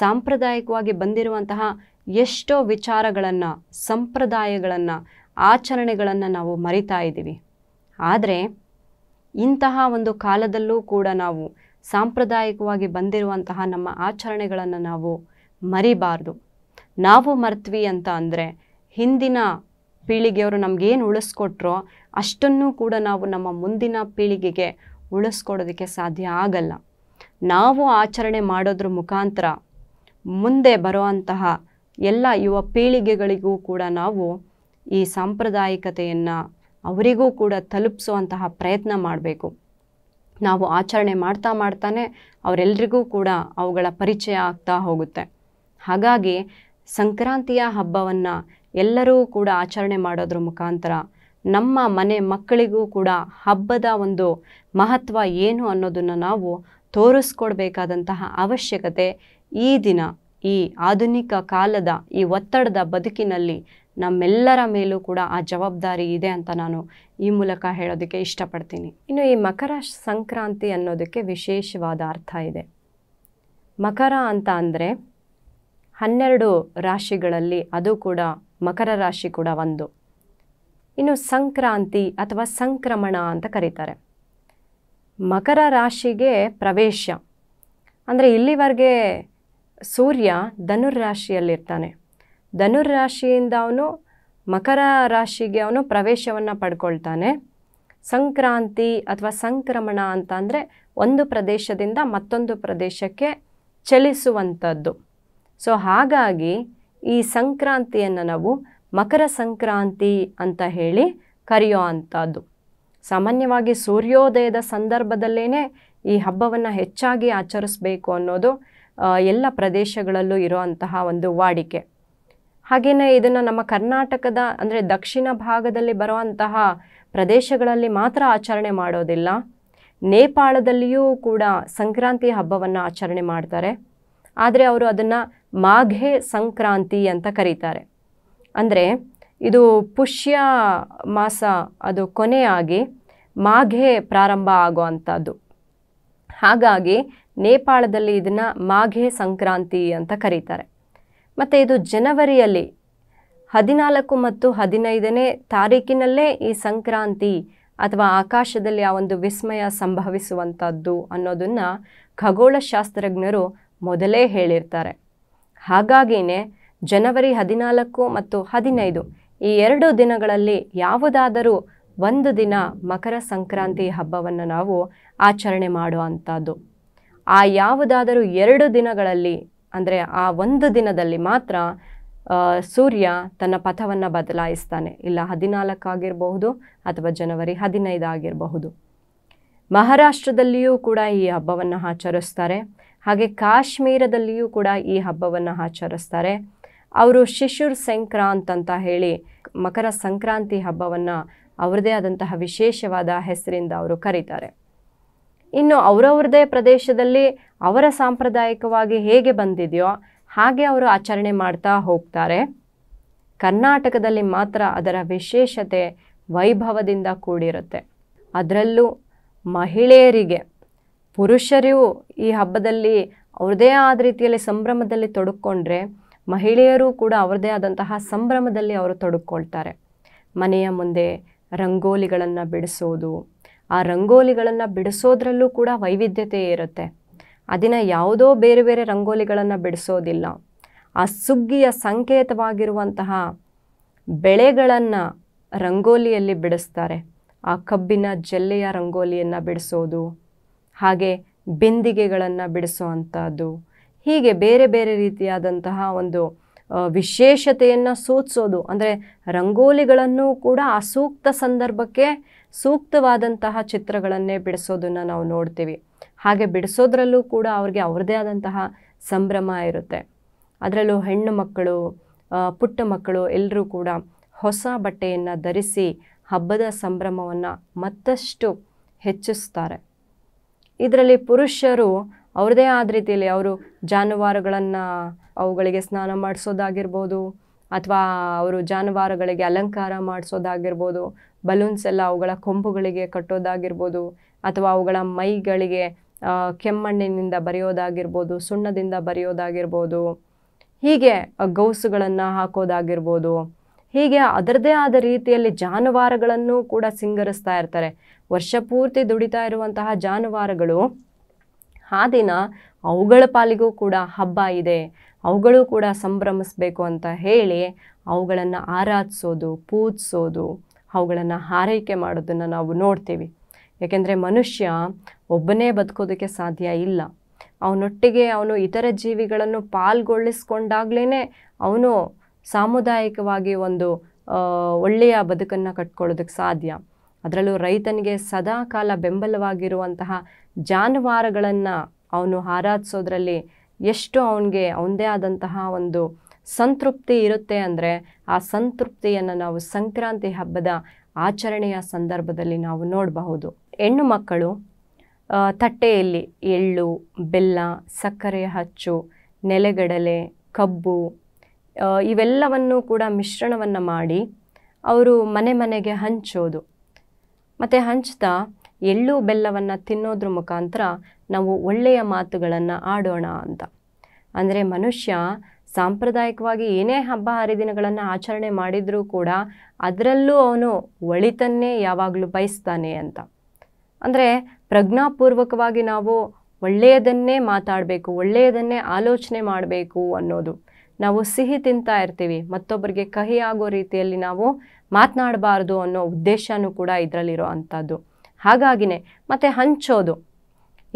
ಸಾಂಪ್ರದಾಯಿಕವಾಗಿ ಬಂದಿರುವಂತಹ ಎಷ್ಟೋ ವಿಚಾರಗಳನ್ನು ಸಂಪ್ರದಾಯಗಳನ್ನು ಆಚರಣೆಗಳನ್ನು ನಾವು ಮರಿತಾ ಇದ್ದೀವಿ ಆದರೆ ಇಂತಹ ಒಂದು ಕಾಲದಲ್ಲೂ ಕೂಡ ನಾವು ಸಾಂಪ್ರದಾಯಿಕವಾಗಿ ಬಂದಿರುವಂತಹ ನಮ್ಮ ಆಚರಣೆಗಳನ್ನು ನಾವು ಮರಿಬಾರ್ದು ನಾವು ಮರ್ತ್ವಿ ಅಂತ ಅಂದರೆ ಹಿಂದಿನ ಪೀಳಿಗೆಯವರು ನಮಗೇನು ಉಳಿಸ್ಕೊಟ್ರೋ ಅಷ್ಟನ್ನೂ ಕೂಡ ನಾವು ನಮ್ಮ ಮುಂದಿನ ಪೀಳಿಗೆಗೆ ಉಳಿಸ್ಕೊಡೋದಕ್ಕೆ ಸಾಧ್ಯ ಆಗಲ್ಲ ನಾವು ಆಚರಣೆ ಮಾಡೋದ್ರ ಮುಖಾಂತರ ಮುಂದೆ ಬರುವಂತಹ ಎಲ್ಲ ಯುವ ಪೀಳಿಗೆಗಳಿಗೂ ಕೂಡ ನಾವು ಈ ಸಾಂಪ್ರದಾಯಿಕತೆಯನ್ನು ಅವರಿಗೂ ಕೂಡ ತಲುಪಿಸುವಂತಹ ಪ್ರಯತ್ನ ಮಾಡಬೇಕು ನಾವು ಆಚರಣೆ ಮಾಡ್ತಾ ಮಾಡ್ತಾನೆ ಅವರೆಲ್ಲರಿಗೂ ಕೂಡ ಅವುಗಳ ಪರಿಚಯ ಆಗ್ತಾ ಹೋಗುತ್ತೆ ಹಾಗಾಗಿ ಸಂಕ್ರಾಂತಿಯ ಹಬ್ಬವನ್ನು ಎಲ್ಲರೂ ಕೂಡ ಆಚರಣೆ ಮಾಡೋದ್ರ ಮುಖಾಂತರ ನಮ್ಮ ಮನೆ ಮಕ್ಕಳಿಗೂ ಕೂಡ ಹಬ್ಬದ ಒಂದು ಮಹತ್ವ ಏನು ಅನ್ನೋದನ್ನು ನಾವು ತೋರಿಸ್ಕೊಡ್ಬೇಕಾದಂತಹ ಅವಶ್ಯಕತೆ ಈ ದಿನ ಈ ಆಧುನಿಕ ಕಾಲದ ಈ ಒತ್ತಡದ ಬದುಕಿನಲ್ಲಿ ನಮ್ಮೆಲ್ಲರ ಮೇಲೂ ಕೂಡ ಆ ಜವಾಬ್ದಾರಿ ಇದೆ ಅಂತ ನಾನು ಈ ಮೂಲಕ ಹೇಳೋದಕ್ಕೆ ಇಷ್ಟಪಡ್ತೀನಿ ಇನ್ನು ಈ ಮಕರ ಸಂಕ್ರಾಂತಿ ಅನ್ನೋದಕ್ಕೆ ವಿಶೇಷವಾದ ಅರ್ಥ ಇದೆ ಮಕರ ಅಂತ ಅಂದರೆ ಹನ್ನೆರಡು ರಾಶಿಗಳಲ್ಲಿ ಅದು ಕೂಡ ಮಕರ ರಾಶಿ ಕೂಡ ಒಂದು ಇನ್ನು ಸಂಕ್ರಾಂತಿ ಅಥವಾ ಸಂಕ್ರಮಣ ಅಂತ ಕರೀತಾರೆ ಮಕರ ರಾಶಿಗೆ ಪ್ರವೇಶ ಅಂದರೆ ಇಲ್ಲಿವರೆಗೆ ಸೂರ್ಯ ಧನುರ್ ರಾಶಿಯಿಂದ ಅವನು ಮಕರ ರಾಶಿಗೆ ಅವನು ಪ್ರವೇಶವನ್ನು ಪಡ್ಕೊಳ್ತಾನೆ ಸಂಕ್ರಾಂತಿ ಅಥವಾ ಸಂಕ್ರಮಣ ಅಂತ ಅಂದರೆ ಒಂದು ಪ್ರದೇಶದಿಂದ ಮತ್ತೊಂದು ಪ್ರದೇಶಕ್ಕೆ ಚಲಿಸುವಂಥದ್ದು ಸೊ ಹಾಗಾಗಿ ಈ ಸಂಕ್ರಾಂತಿಯನ್ನು ನಾವು ಮಕರ ಸಂಕ್ರಾಂತಿ ಅಂತ ಹೇಳಿ ಕರೆಯೋ ಅಂಥದ್ದು ಸಾಮಾನ್ಯವಾಗಿ ಸೂರ್ಯೋದಯದ ಸಂದರ್ಭದಲ್ಲೇ ಈ ಹಬ್ಬವನ್ನು ಹೆಚ್ಚಾಗಿ ಆಚರಿಸಬೇಕು ಅನ್ನೋದು ಎಲ್ಲ ಪ್ರದೇಶಗಳಲ್ಲೂ ಇರುವಂತಹ ಒಂದು ವಾಡಿಕೆ ಹಾಗೆಯೇ ಇದನ್ನು ನಮ್ಮ ಕರ್ನಾಟಕದ ಅಂದರೆ ದಕ್ಷಿಣ ಭಾಗದಲ್ಲಿ ಬರುವಂತಹ ಪ್ರದೇಶಗಳಲ್ಲಿ ಮಾತ್ರ ಆಚರಣೆ ಮಾಡೋದಿಲ್ಲ ನೇಪಾಳದಲ್ಲಿಯೂ ಕೂಡ ಸಂಕ್ರಾಂತಿ ಹಬ್ಬವನ್ನು ಆಚರಣೆ ಮಾಡ್ತಾರೆ ಆದರೆ ಅವರು ಅದನ್ನು ಮಾಘೆ ಸಂಕ್ರಾಂತಿ ಅಂತ ಕರೀತಾರೆ ಅಂದರೆ ಇದು ಪುಷ್ಯ ಮಾಸ ಅದು ಕೊನೆಯಾಗಿ ಮಾಘೆ ಪ್ರಾರಂಭ ಆಗುವಂಥದ್ದು ಹಾಗಾಗಿ ನೇಪಾಳದಲ್ಲಿ ಇದನ್ನು ಮಾಘೆ ಸಂಕ್ರಾಂತಿ ಅಂತ ಕರೀತಾರೆ ಮತ್ತು ಇದು ಜನವರಿಯಲ್ಲಿ ಹದಿನಾಲ್ಕು ಮತ್ತು ಹದಿನೈದನೇ ತಾರೀಕಿನಲ್ಲೇ ಈ ಸಂಕ್ರಾಂತಿ ಅಥವಾ ಆಕಾಶದಲ್ಲಿ ಆ ಒಂದು ವಿಸ್ಮಯ ಸಂಭವಿಸುವಂಥದ್ದು ಅನ್ನೋದನ್ನು ಖಗೋಳಶಾಸ್ತ್ರಜ್ಞರು ಮೊದಲೇ ಹೇಳಿರ್ತಾರೆ ಹಾಗಾಗಿನೇ ಜನವರಿ ಹದಿನಾಲ್ಕು ಮತ್ತು ಹದಿನೈದು ಈ ಎರಡು ದಿನಗಳಲ್ಲಿ ಯಾವುದಾದರೂ ಒಂದು ದಿನ ಮಕರ ಸಂಕ್ರಾಂತಿ ಹಬ್ಬವನ್ನು ನಾವು ಆಚರಣೆ ಮಾಡುವಂಥದ್ದು ಆ ಯಾವುದಾದರೂ ಎರಡು ದಿನಗಳಲ್ಲಿ ಅಂದರೆ ಆ ಒಂದು ದಿನದಲ್ಲಿ ಮಾತ್ರ ಸೂರ್ಯ ತನ್ನ ಪಥವನ್ನು ಬದಲಾಯಿಸ್ತಾನೆ ಇಲ್ಲ ಆಗಿರಬಹುದು ಅಥವಾ ಜನವರಿ ಹದಿನೈದು ಆಗಿರಬಹುದು ಮಹಾರಾಷ್ಟ್ರದಲ್ಲಿಯೂ ಕೂಡ ಈ ಹಬ್ಬವನ್ನು ಆಚರಿಸ್ತಾರೆ ಹಾಗೆ ಕಾಶ್ಮೀರದಲ್ಲಿಯೂ ಕೂಡ ಈ ಹಬ್ಬವನ್ನು ಆಚರಿಸ್ತಾರೆ ಅವರು ಶಿಶುರ್ ಸಂಕ್ರಾಂತ್ ಅಂತ ಹೇಳಿ ಮಕರ ಸಂಕ್ರಾಂತಿ ಹಬ್ಬವನ್ನು ಅವರದೇ ಆದಂತಹ ವಿಶೇಷವಾದ ಹೆಸರಿಂದ ಅವರು ಕರೀತಾರೆ ಇನ್ನು ಅವರವ್ರದೇ ಪ್ರದೇಶದಲ್ಲಿ ಅವರ ಸಾಂಪ್ರದಾಯಿಕವಾಗಿ ಹೇಗೆ ಬಂದಿದೆಯೋ ಹಾಗೆ ಅವರು ಆಚರಣೆ ಮಾಡ್ತಾ ಹೋಗ್ತಾರೆ ಕರ್ನಾಟಕದಲ್ಲಿ ಮಾತ್ರ ಅದರ ವಿಶೇಷತೆ ವೈಭವದಿಂದ ಕೂಡಿರುತ್ತೆ ಅದರಲ್ಲೂ ಮಹಿಳೆಯರಿಗೆ ಪುರುಷರು ಈ ಹಬ್ಬದಲ್ಲಿ ಅವ್ರದೇ ಆದ ರೀತಿಯಲ್ಲಿ ಸಂಭ್ರಮದಲ್ಲಿ ತೊಡಕೊಂಡ್ರೆ ಮಹಿಳೆಯರು ಕೂಡ ಅವರದೇ ಆದಂತಹ ಸಂಭ್ರಮದಲ್ಲಿ ಅವರು ತೊಡಕೊಳ್ತಾರೆ ಮನೆಯ ಮುಂದೆ ರಂಗೋಲಿಗಳನ್ನು ಬಿಡಿಸೋದು ಆ ರಂಗೋಲಿಗಳನ್ನು ಬಿಡಿಸೋದ್ರಲ್ಲೂ ಕೂಡ ವೈವಿಧ್ಯತೆ ಇರುತ್ತೆ ಅದನ್ನು ಯಾವುದೋ ಬೇರೆ ಬೇರೆ ರಂಗೋಲಿಗಳನ್ನು ಬಿಡಿಸೋದಿಲ್ಲ ಆ ಸುಗ್ಗಿಯ ಸಂಕೇತವಾಗಿರುವಂತಹ ಬೆಳೆಗಳನ್ನು ರಂಗೋಲಿಯಲ್ಲಿ ಬಿಡಿಸ್ತಾರೆ ಆ ಕಬ್ಬಿನ ಜಲ್ಲೆಯ ರಂಗೋಲಿಯನ್ನು ಬಿಡಿಸೋದು ಹಾಗೆ ಬಿಂದಿಗೆಗಳನ್ನು ಬಿಡಿಸೋ ಹೀಗೆ ಬೇರೆ ಬೇರೆ ರೀತಿಯಾದಂತಹ ಒಂದು ವಿಶೇಷತೆಯನ್ನು ಸೂಚಿಸೋದು ಅಂದರೆ ರಂಗೋಲಿಗಳನ್ನು ಕೂಡ ಆ ಸೂಕ್ತ ಸಂದರ್ಭಕ್ಕೆ ಸೂಕ್ತವಾದಂತಹ ಚಿತ್ರಗಳನ್ನೇ ಬಿಡಿಸೋದನ್ನು ನಾವು ನೋಡ್ತೀವಿ ಹಾಗೆ ಬಿಡಿಸೋದ್ರಲ್ಲೂ ಕೂಡ ಅವ್ರಿಗೆ ಅವ್ರದೇ ಆದಂತಹ ಸಂಭ್ರಮ ಇರುತ್ತೆ ಅದರಲ್ಲೂ ಹೆಣ್ಣು ಮಕ್ಕಳು ಪುಟ್ಟ ಮಕ್ಕಳು ಎಲ್ಲರೂ ಕೂಡ ಹೊಸ ಬಟ್ಟೆಯನ್ನು ಧರಿಸಿ ಹಬ್ಬದ ಸಂಭ್ರಮವನ್ನು ಮತ್ತಷ್ಟು ಹೆಚ್ಚಿಸ್ತಾರೆ ಇದರಲ್ಲಿ ಪುರುಷರು ಅವ್ರದೇ ಆದ ರೀತಿಯಲ್ಲಿ ಅವರು ಜಾನುವಾರುಗಳನ್ನು ಅವುಗಳಿಗೆ ಸ್ನಾನ ಮಾಡಿಸೋದಾಗಿರ್ಬೋದು ಅಥವಾ ಅವರು ಜಾನುವಾರುಗಳಿಗೆ ಅಲಂಕಾರ ಮಾಡಿಸೋದಾಗಿರ್ಬೋದು ಬಲೂನ್ಸ್ ಎಲ್ಲ ಅವುಗಳ ಕೊಂಬುಗಳಿಗೆ ಕಟ್ಟೋದಾಗಿರ್ಬೋದು ಅಥವಾ ಅವುಗಳ ಮೈಗಳಿಗೆ ಕೆಮ್ಮಣ್ಣಿನಿಂದ ಬರೆಯೋದಾಗಿರ್ಬೋದು ಸುಣ್ಣದಿಂದ ಬರೆಯೋದಾಗಿರ್ಬೋದು ಹೀಗೆ ಗೌಸುಗಳನ್ನು ಹಾಕೋದಾಗಿರ್ಬೋದು ಹೀಗೆ ಅದರದೇ ಆದ ರೀತಿಯಲ್ಲಿ ಜಾನುವಾರುಗಳನ್ನು ಕೂಡ ಸಿಂಗರಿಸ್ತಾ ಇರ್ತಾರೆ ವರ್ಷ ಪೂರ್ತಿ ದುಡಿತಾ ಇರುವಂತಹ ಜಾನುವಾರುಗಳು ಆ ದಿನ ಅವುಗಳ ಪಾಲಿಗೂ ಕೂಡ ಹಬ್ಬ ಇದೆ ಅವುಗಳು ಕೂಡ ಸಂಭ್ರಮಿಸಬೇಕು ಅಂತ ಹೇಳಿ ಅವುಗಳನ್ನು ಆರಾಧಿಸೋದು ಪೂಜಿಸೋದು ಅವುಗಳನ್ನು ಹಾರೈಕೆ ಮಾಡೋದನ್ನು ನಾವು ನೋಡ್ತೀವಿ ಏಕೆಂದರೆ ಮನುಷ್ಯ ಒಬ್ಬನೇ ಬದುಕೋದಕ್ಕೆ ಸಾಧ್ಯ ಇಲ್ಲ ಅವನೊಟ್ಟಿಗೆ ಅವನು ಇತರ ಜೀವಿಗಳನ್ನು ಪಾಲ್ಗೊಳ್ಳಿಸ್ಕೊಂಡಾಗ್ಲೇ ಅವನು ಸಾಮುದಾಯಿಕವಾಗಿ ಒಂದು ಒಳ್ಳೆಯ ಬದುಕನ್ನು ಕಟ್ಕೊಳ್ಳೋದಕ್ಕೆ ಸಾಧ್ಯ ಅದರಲ್ಲೂ ರೈತನಿಗೆ ಸದಾ ಕಾಲ ಬೆಂಬಲವಾಗಿರುವಂತಹ ಜಾನುವಾರುಗಳನ್ನು ಅವನು ಆರಾಧಿಸೋದ್ರಲ್ಲಿ ಎಷ್ಟು ಅವನಿಗೆ ಅವನದೇ ಆದಂತಹ ಒಂದು ಸಂತೃಪ್ತಿ ಇರುತ್ತೆ ಅಂದರೆ ಆ ಸಂತೃಪ್ತಿಯನ್ನು ನಾವು ಸಂಕ್ರಾಂತಿ ಹಬ್ಬದ ಆಚರಣೆಯ ಸಂದರ್ಭದಲ್ಲಿ ನಾವು ನೋಡಬಹುದು ಹೆಣ್ಣು ಮಕ್ಕಳು ತಟ್ಟೆಯಲ್ಲಿ ಎಳ್ಳು ಬೆಲ್ಲ ಸಕ್ಕರೆ ಹಚ್ಚು ನೆಲೆಗಡಲೆ ಕಬ್ಬು ಇವೆಲ್ಲವನ್ನು ಕೂಡ ಮಿಶ್ರಣವನ್ನು ಮಾಡಿ ಅವರು ಮನೆ ಮನೆಗೆ ಹಂಚೋದು ಮತ್ತು ಹಂಚ್ತಾ ಎಳ್ಳು ಬೆಲ್ಲವನ್ನು ತಿನ್ನೋದ್ರ ಮುಖಾಂತರ ನಾವು ಒಳ್ಳೆಯ ಮಾತುಗಳನ್ನು ಆಡೋಣ ಅಂತ ಅಂದರೆ ಮನುಷ್ಯ ಸಾಂಪ್ರದಾಯಿಕವಾಗಿ ಏನೇ ಹಬ್ಬ ಹರಿದಿನಗಳನ್ನು ಆಚರಣೆ ಮಾಡಿದರೂ ಕೂಡ ಅದರಲ್ಲೂ ಅವನು ಒಳಿತನ್ನೇ ಯಾವಾಗಲೂ ಬಯಸ್ತಾನೆ ಅಂತ ಅಂದರೆ ಪ್ರಜ್ಞಾಪೂರ್ವಕವಾಗಿ ನಾವು ಒಳ್ಳೆಯದನ್ನೇ ಮಾತಾಡಬೇಕು ಒಳ್ಳೆಯದನ್ನೇ ಆಲೋಚನೆ ಮಾಡಬೇಕು ಅನ್ನೋದು ನಾವು ಸಿಹಿ ತಿಂತಾ ಇರ್ತೀವಿ ಮತ್ತೊಬ್ಬರಿಗೆ ಕಹಿ ಆಗೋ ರೀತಿಯಲ್ಲಿ ನಾವು ಮಾತನಾಡಬಾರ್ದು ಅನ್ನೋ ಉದ್ದೇಶನೂ ಕೂಡ ಇದರಲ್ಲಿರೋ ಅಂಥದ್ದು ಹಾಗಾಗಿನೇ ಮತ್ತು ಹಂಚೋದು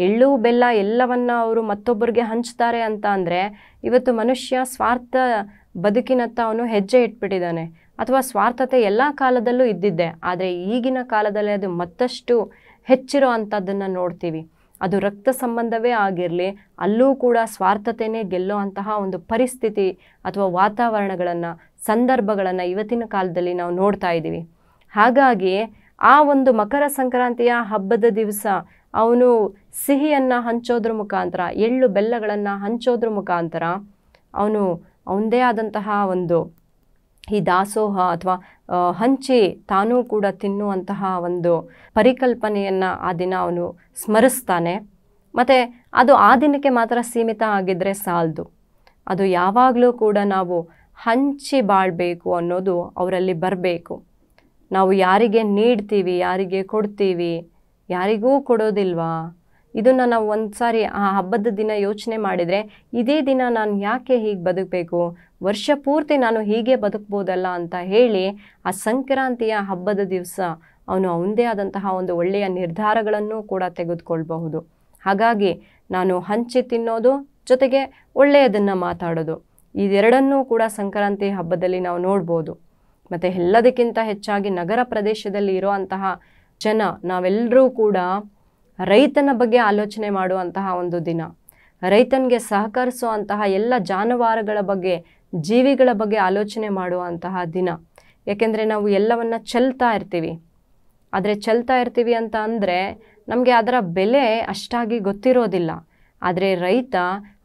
ಎಳ್ಳು ಬೆಲ್ಲ ಎಲ್ಲವನ್ನ ಅವರು ಮತ್ತೊಬ್ಬರಿಗೆ ಹಂಚ್ತಾರೆ ಅಂತ ಅಂದರೆ ಇವತ್ತು ಮನುಷ್ಯ ಸ್ವಾರ್ಥ ಬದುಕಿನತ್ತ ಅವನು ಹೆಜ್ಜೆ ಇಟ್ಬಿಟ್ಟಿದ್ದಾನೆ ಅಥವಾ ಸ್ವಾರ್ಥತೆ ಎಲ್ಲ ಕಾಲದಲ್ಲೂ ಇದ್ದಿದ್ದೆ ಆದರೆ ಈಗಿನ ಕಾಲದಲ್ಲಿ ಅದು ಮತ್ತಷ್ಟು ಹೆಚ್ಚಿರೋ ಅಂಥದ್ದನ್ನು ನೋಡ್ತೀವಿ ಅದು ರಕ್ತ ಸಂಬಂಧವೇ ಆಗಿರಲಿ ಅಲ್ಲೂ ಕೂಡ ಸ್ವಾರ್ಥತೆಯೇ ಗೆಲ್ಲೋ ಅಂತಹ ಒಂದು ಪರಿಸ್ಥಿತಿ ಅಥವಾ ವಾತಾವರಣಗಳನ್ನು ಸಂದರ್ಭಗಳನ್ನು ಇವತ್ತಿನ ಕಾಲದಲ್ಲಿ ನಾವು ನೋಡ್ತಾ ಇದ್ದೀವಿ ಹಾಗಾಗಿ ಆ ಒಂದು ಮಕರ ಸಂಕ್ರಾಂತಿಯ ಹಬ್ಬದ ದಿವಸ ಅವನು ಸಿಹಿಯನ್ನು ಹಂಚೋದ್ರ ಮುಖಾಂತರ ಎಳ್ಳು ಬೆಲ್ಲಗಳನ್ನು ಹಂಚೋದ್ರ ಮುಖಾಂತರ ಅವನು ಅವನದೇ ಆದಂತಹ ಒಂದು ಈ ದಾಸೋಹ ಅಥವಾ ಹಂಚಿ ತಾನೂ ಕೂಡ ತಿನ್ನುವಂತಹ ಒಂದು ಪರಿಕಲ್ಪನೆಯನ್ನು ಆ ದಿನ ಅವನು ಸ್ಮರಿಸ್ತಾನೆ ಮತ್ತು ಅದು ಆ ದಿನಕ್ಕೆ ಮಾತ್ರ ಸೀಮಿತ ಆಗಿದ್ದರೆ ಸಾಲದು ಅದು ಯಾವಾಗಲೂ ಕೂಡ ನಾವು ಹಂಚಿ ಬಾಳಬೇಕು ಅನ್ನೋದು ಅವರಲ್ಲಿ ಬರಬೇಕು ನಾವು ಯಾರಿಗೆ ನೀಡ್ತೀವಿ ಯಾರಿಗೆ ಕೊಡ್ತೀವಿ ಯಾರಿಗೂ ಕೊಡೋದಿಲ್ವಾ ಇದನ್ನು ನಾವು ಒಂದು ಸಾರಿ ಆ ಹಬ್ಬದ ದಿನ ಯೋಚನೆ ಮಾಡಿದರೆ ಇದೇ ದಿನ ನಾನು ಯಾಕೆ ಹೀಗೆ ಬದುಕಬೇಕು ವರ್ಷ ಪೂರ್ತಿ ನಾನು ಹೀಗೆ ಬದುಕ್ಬೋದಲ್ಲ ಅಂತ ಹೇಳಿ ಆ ಸಂಕ್ರಾಂತಿಯ ಹಬ್ಬದ ದಿವಸ ಅವನು ಅವನದೇ ಆದಂತಹ ಒಂದು ಒಳ್ಳೆಯ ನಿರ್ಧಾರಗಳನ್ನು ಕೂಡ ತೆಗೆದುಕೊಳ್ಬಹುದು ಹಾಗಾಗಿ ನಾನು ಹಂಚಿ ತಿನ್ನೋದು ಜೊತೆಗೆ ಒಳ್ಳೆಯದನ್ನು ಮಾತಾಡೋದು ಇದೆರಡನ್ನೂ ಕೂಡ ಸಂಕ್ರಾಂತಿ ಹಬ್ಬದಲ್ಲಿ ನಾವು ನೋಡ್ಬೋದು ಮತ್ತು ಎಲ್ಲದಕ್ಕಿಂತ ಹೆಚ್ಚಾಗಿ ನಗರ ಪ್ರದೇಶದಲ್ಲಿ ಇರುವಂತಹ ಜನ ನಾವೆಲ್ಲರೂ ಕೂಡ ರೈತನ ಬಗ್ಗೆ ಆಲೋಚನೆ ಮಾಡುವಂತಹ ಒಂದು ದಿನ ರೈತನಿಗೆ ಸಹಕರಿಸುವಂತಹ ಎಲ್ಲ ಜಾನುವಾರುಗಳ ಬಗ್ಗೆ ಜೀವಿಗಳ ಬಗ್ಗೆ ಆಲೋಚನೆ ಮಾಡುವಂತಹ ದಿನ ಯಾಕೆಂದರೆ ನಾವು ಎಲ್ಲವನ್ನು ಚೆಲ್ತಾ ಇರ್ತೀವಿ ಆದರೆ ಚೆಲ್ತಾ ಇರ್ತೀವಿ ಅಂತ ಅಂದರೆ ನಮಗೆ ಅದರ ಬೆಲೆ ಅಷ್ಟಾಗಿ ಗೊತ್ತಿರೋದಿಲ್ಲ ಆದರೆ ರೈತ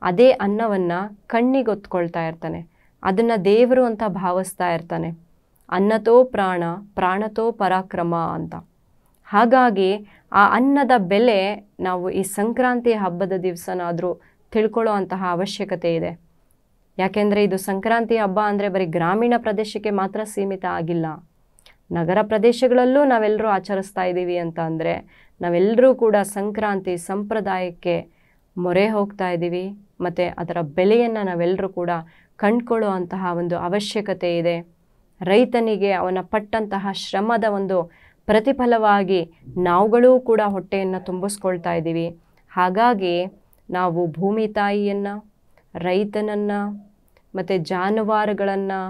ಅದೇ ಅನ್ನವನ್ನು ಕಣ್ಣಿಗೆ ಹೊತ್ಕೊಳ್ತಾ ಇರ್ತಾನೆ ಅದನ್ನು ದೇವರು ಅಂತ ಭಾವಿಸ್ತಾ ಇರ್ತಾನೆ ಅನ್ನತೋ ಪ್ರಾಣ ಪ್ರಾಣತೋ ಪರಾಕ್ರಮ ಅಂತ ಹಾಗಾಗಿ ಆ ಅನ್ನದ ಬೆಲೆ ನಾವು ಈ ಸಂಕ್ರಾಂತಿ ಹಬ್ಬದ ದಿವಸನಾದರೂ ತಿಳ್ಕೊಳ್ಳೋ ಅಂತಹ ಅವಶ್ಯಕತೆ ಇದೆ ಯಾಕೆಂದರೆ ಇದು ಸಂಕ್ರಾಂತಿ ಹಬ್ಬ ಅಂದರೆ ಬರೀ ಗ್ರಾಮೀಣ ಪ್ರದೇಶಕ್ಕೆ ಮಾತ್ರ ಸೀಮಿತ ಆಗಿಲ್ಲ ನಗರ ಪ್ರದೇಶಗಳಲ್ಲೂ ನಾವೆಲ್ಲರೂ ಆಚರಿಸ್ತಾ ಇದ್ದೀವಿ ಅಂತ ಅಂದರೆ ನಾವೆಲ್ಲರೂ ಕೂಡ ಸಂಕ್ರಾಂತಿ ಸಂಪ್ರದಾಯಕ್ಕೆ ಮೊರೆ ಹೋಗ್ತಾ ಇದ್ದೀವಿ ಮತ್ತು ಅದರ ಬೆಲೆಯನ್ನು ನಾವೆಲ್ಲರೂ ಕೂಡ ಕಂಡುಕೊಳ್ಳೋ ಒಂದು ಅವಶ್ಯಕತೆ ಇದೆ ರೈತನಿಗೆ ಅವನ ಪಟ್ಟಂತಹ ಶ್ರಮದ ಒಂದು ಪ್ರತಿಫಲವಾಗಿ ನಾವುಗಳೂ ಕೂಡ ಹೊಟ್ಟೆಯನ್ನು ತುಂಬಿಸ್ಕೊಳ್ತಾ ಇದ್ದೀವಿ ಹಾಗಾಗಿ ನಾವು ಭೂಮಿ ತಾಯಿಯನ್ನು ರೈತನನ್ನು ಮತ್ತು ಜಾನುವಾರುಗಳನ್ನು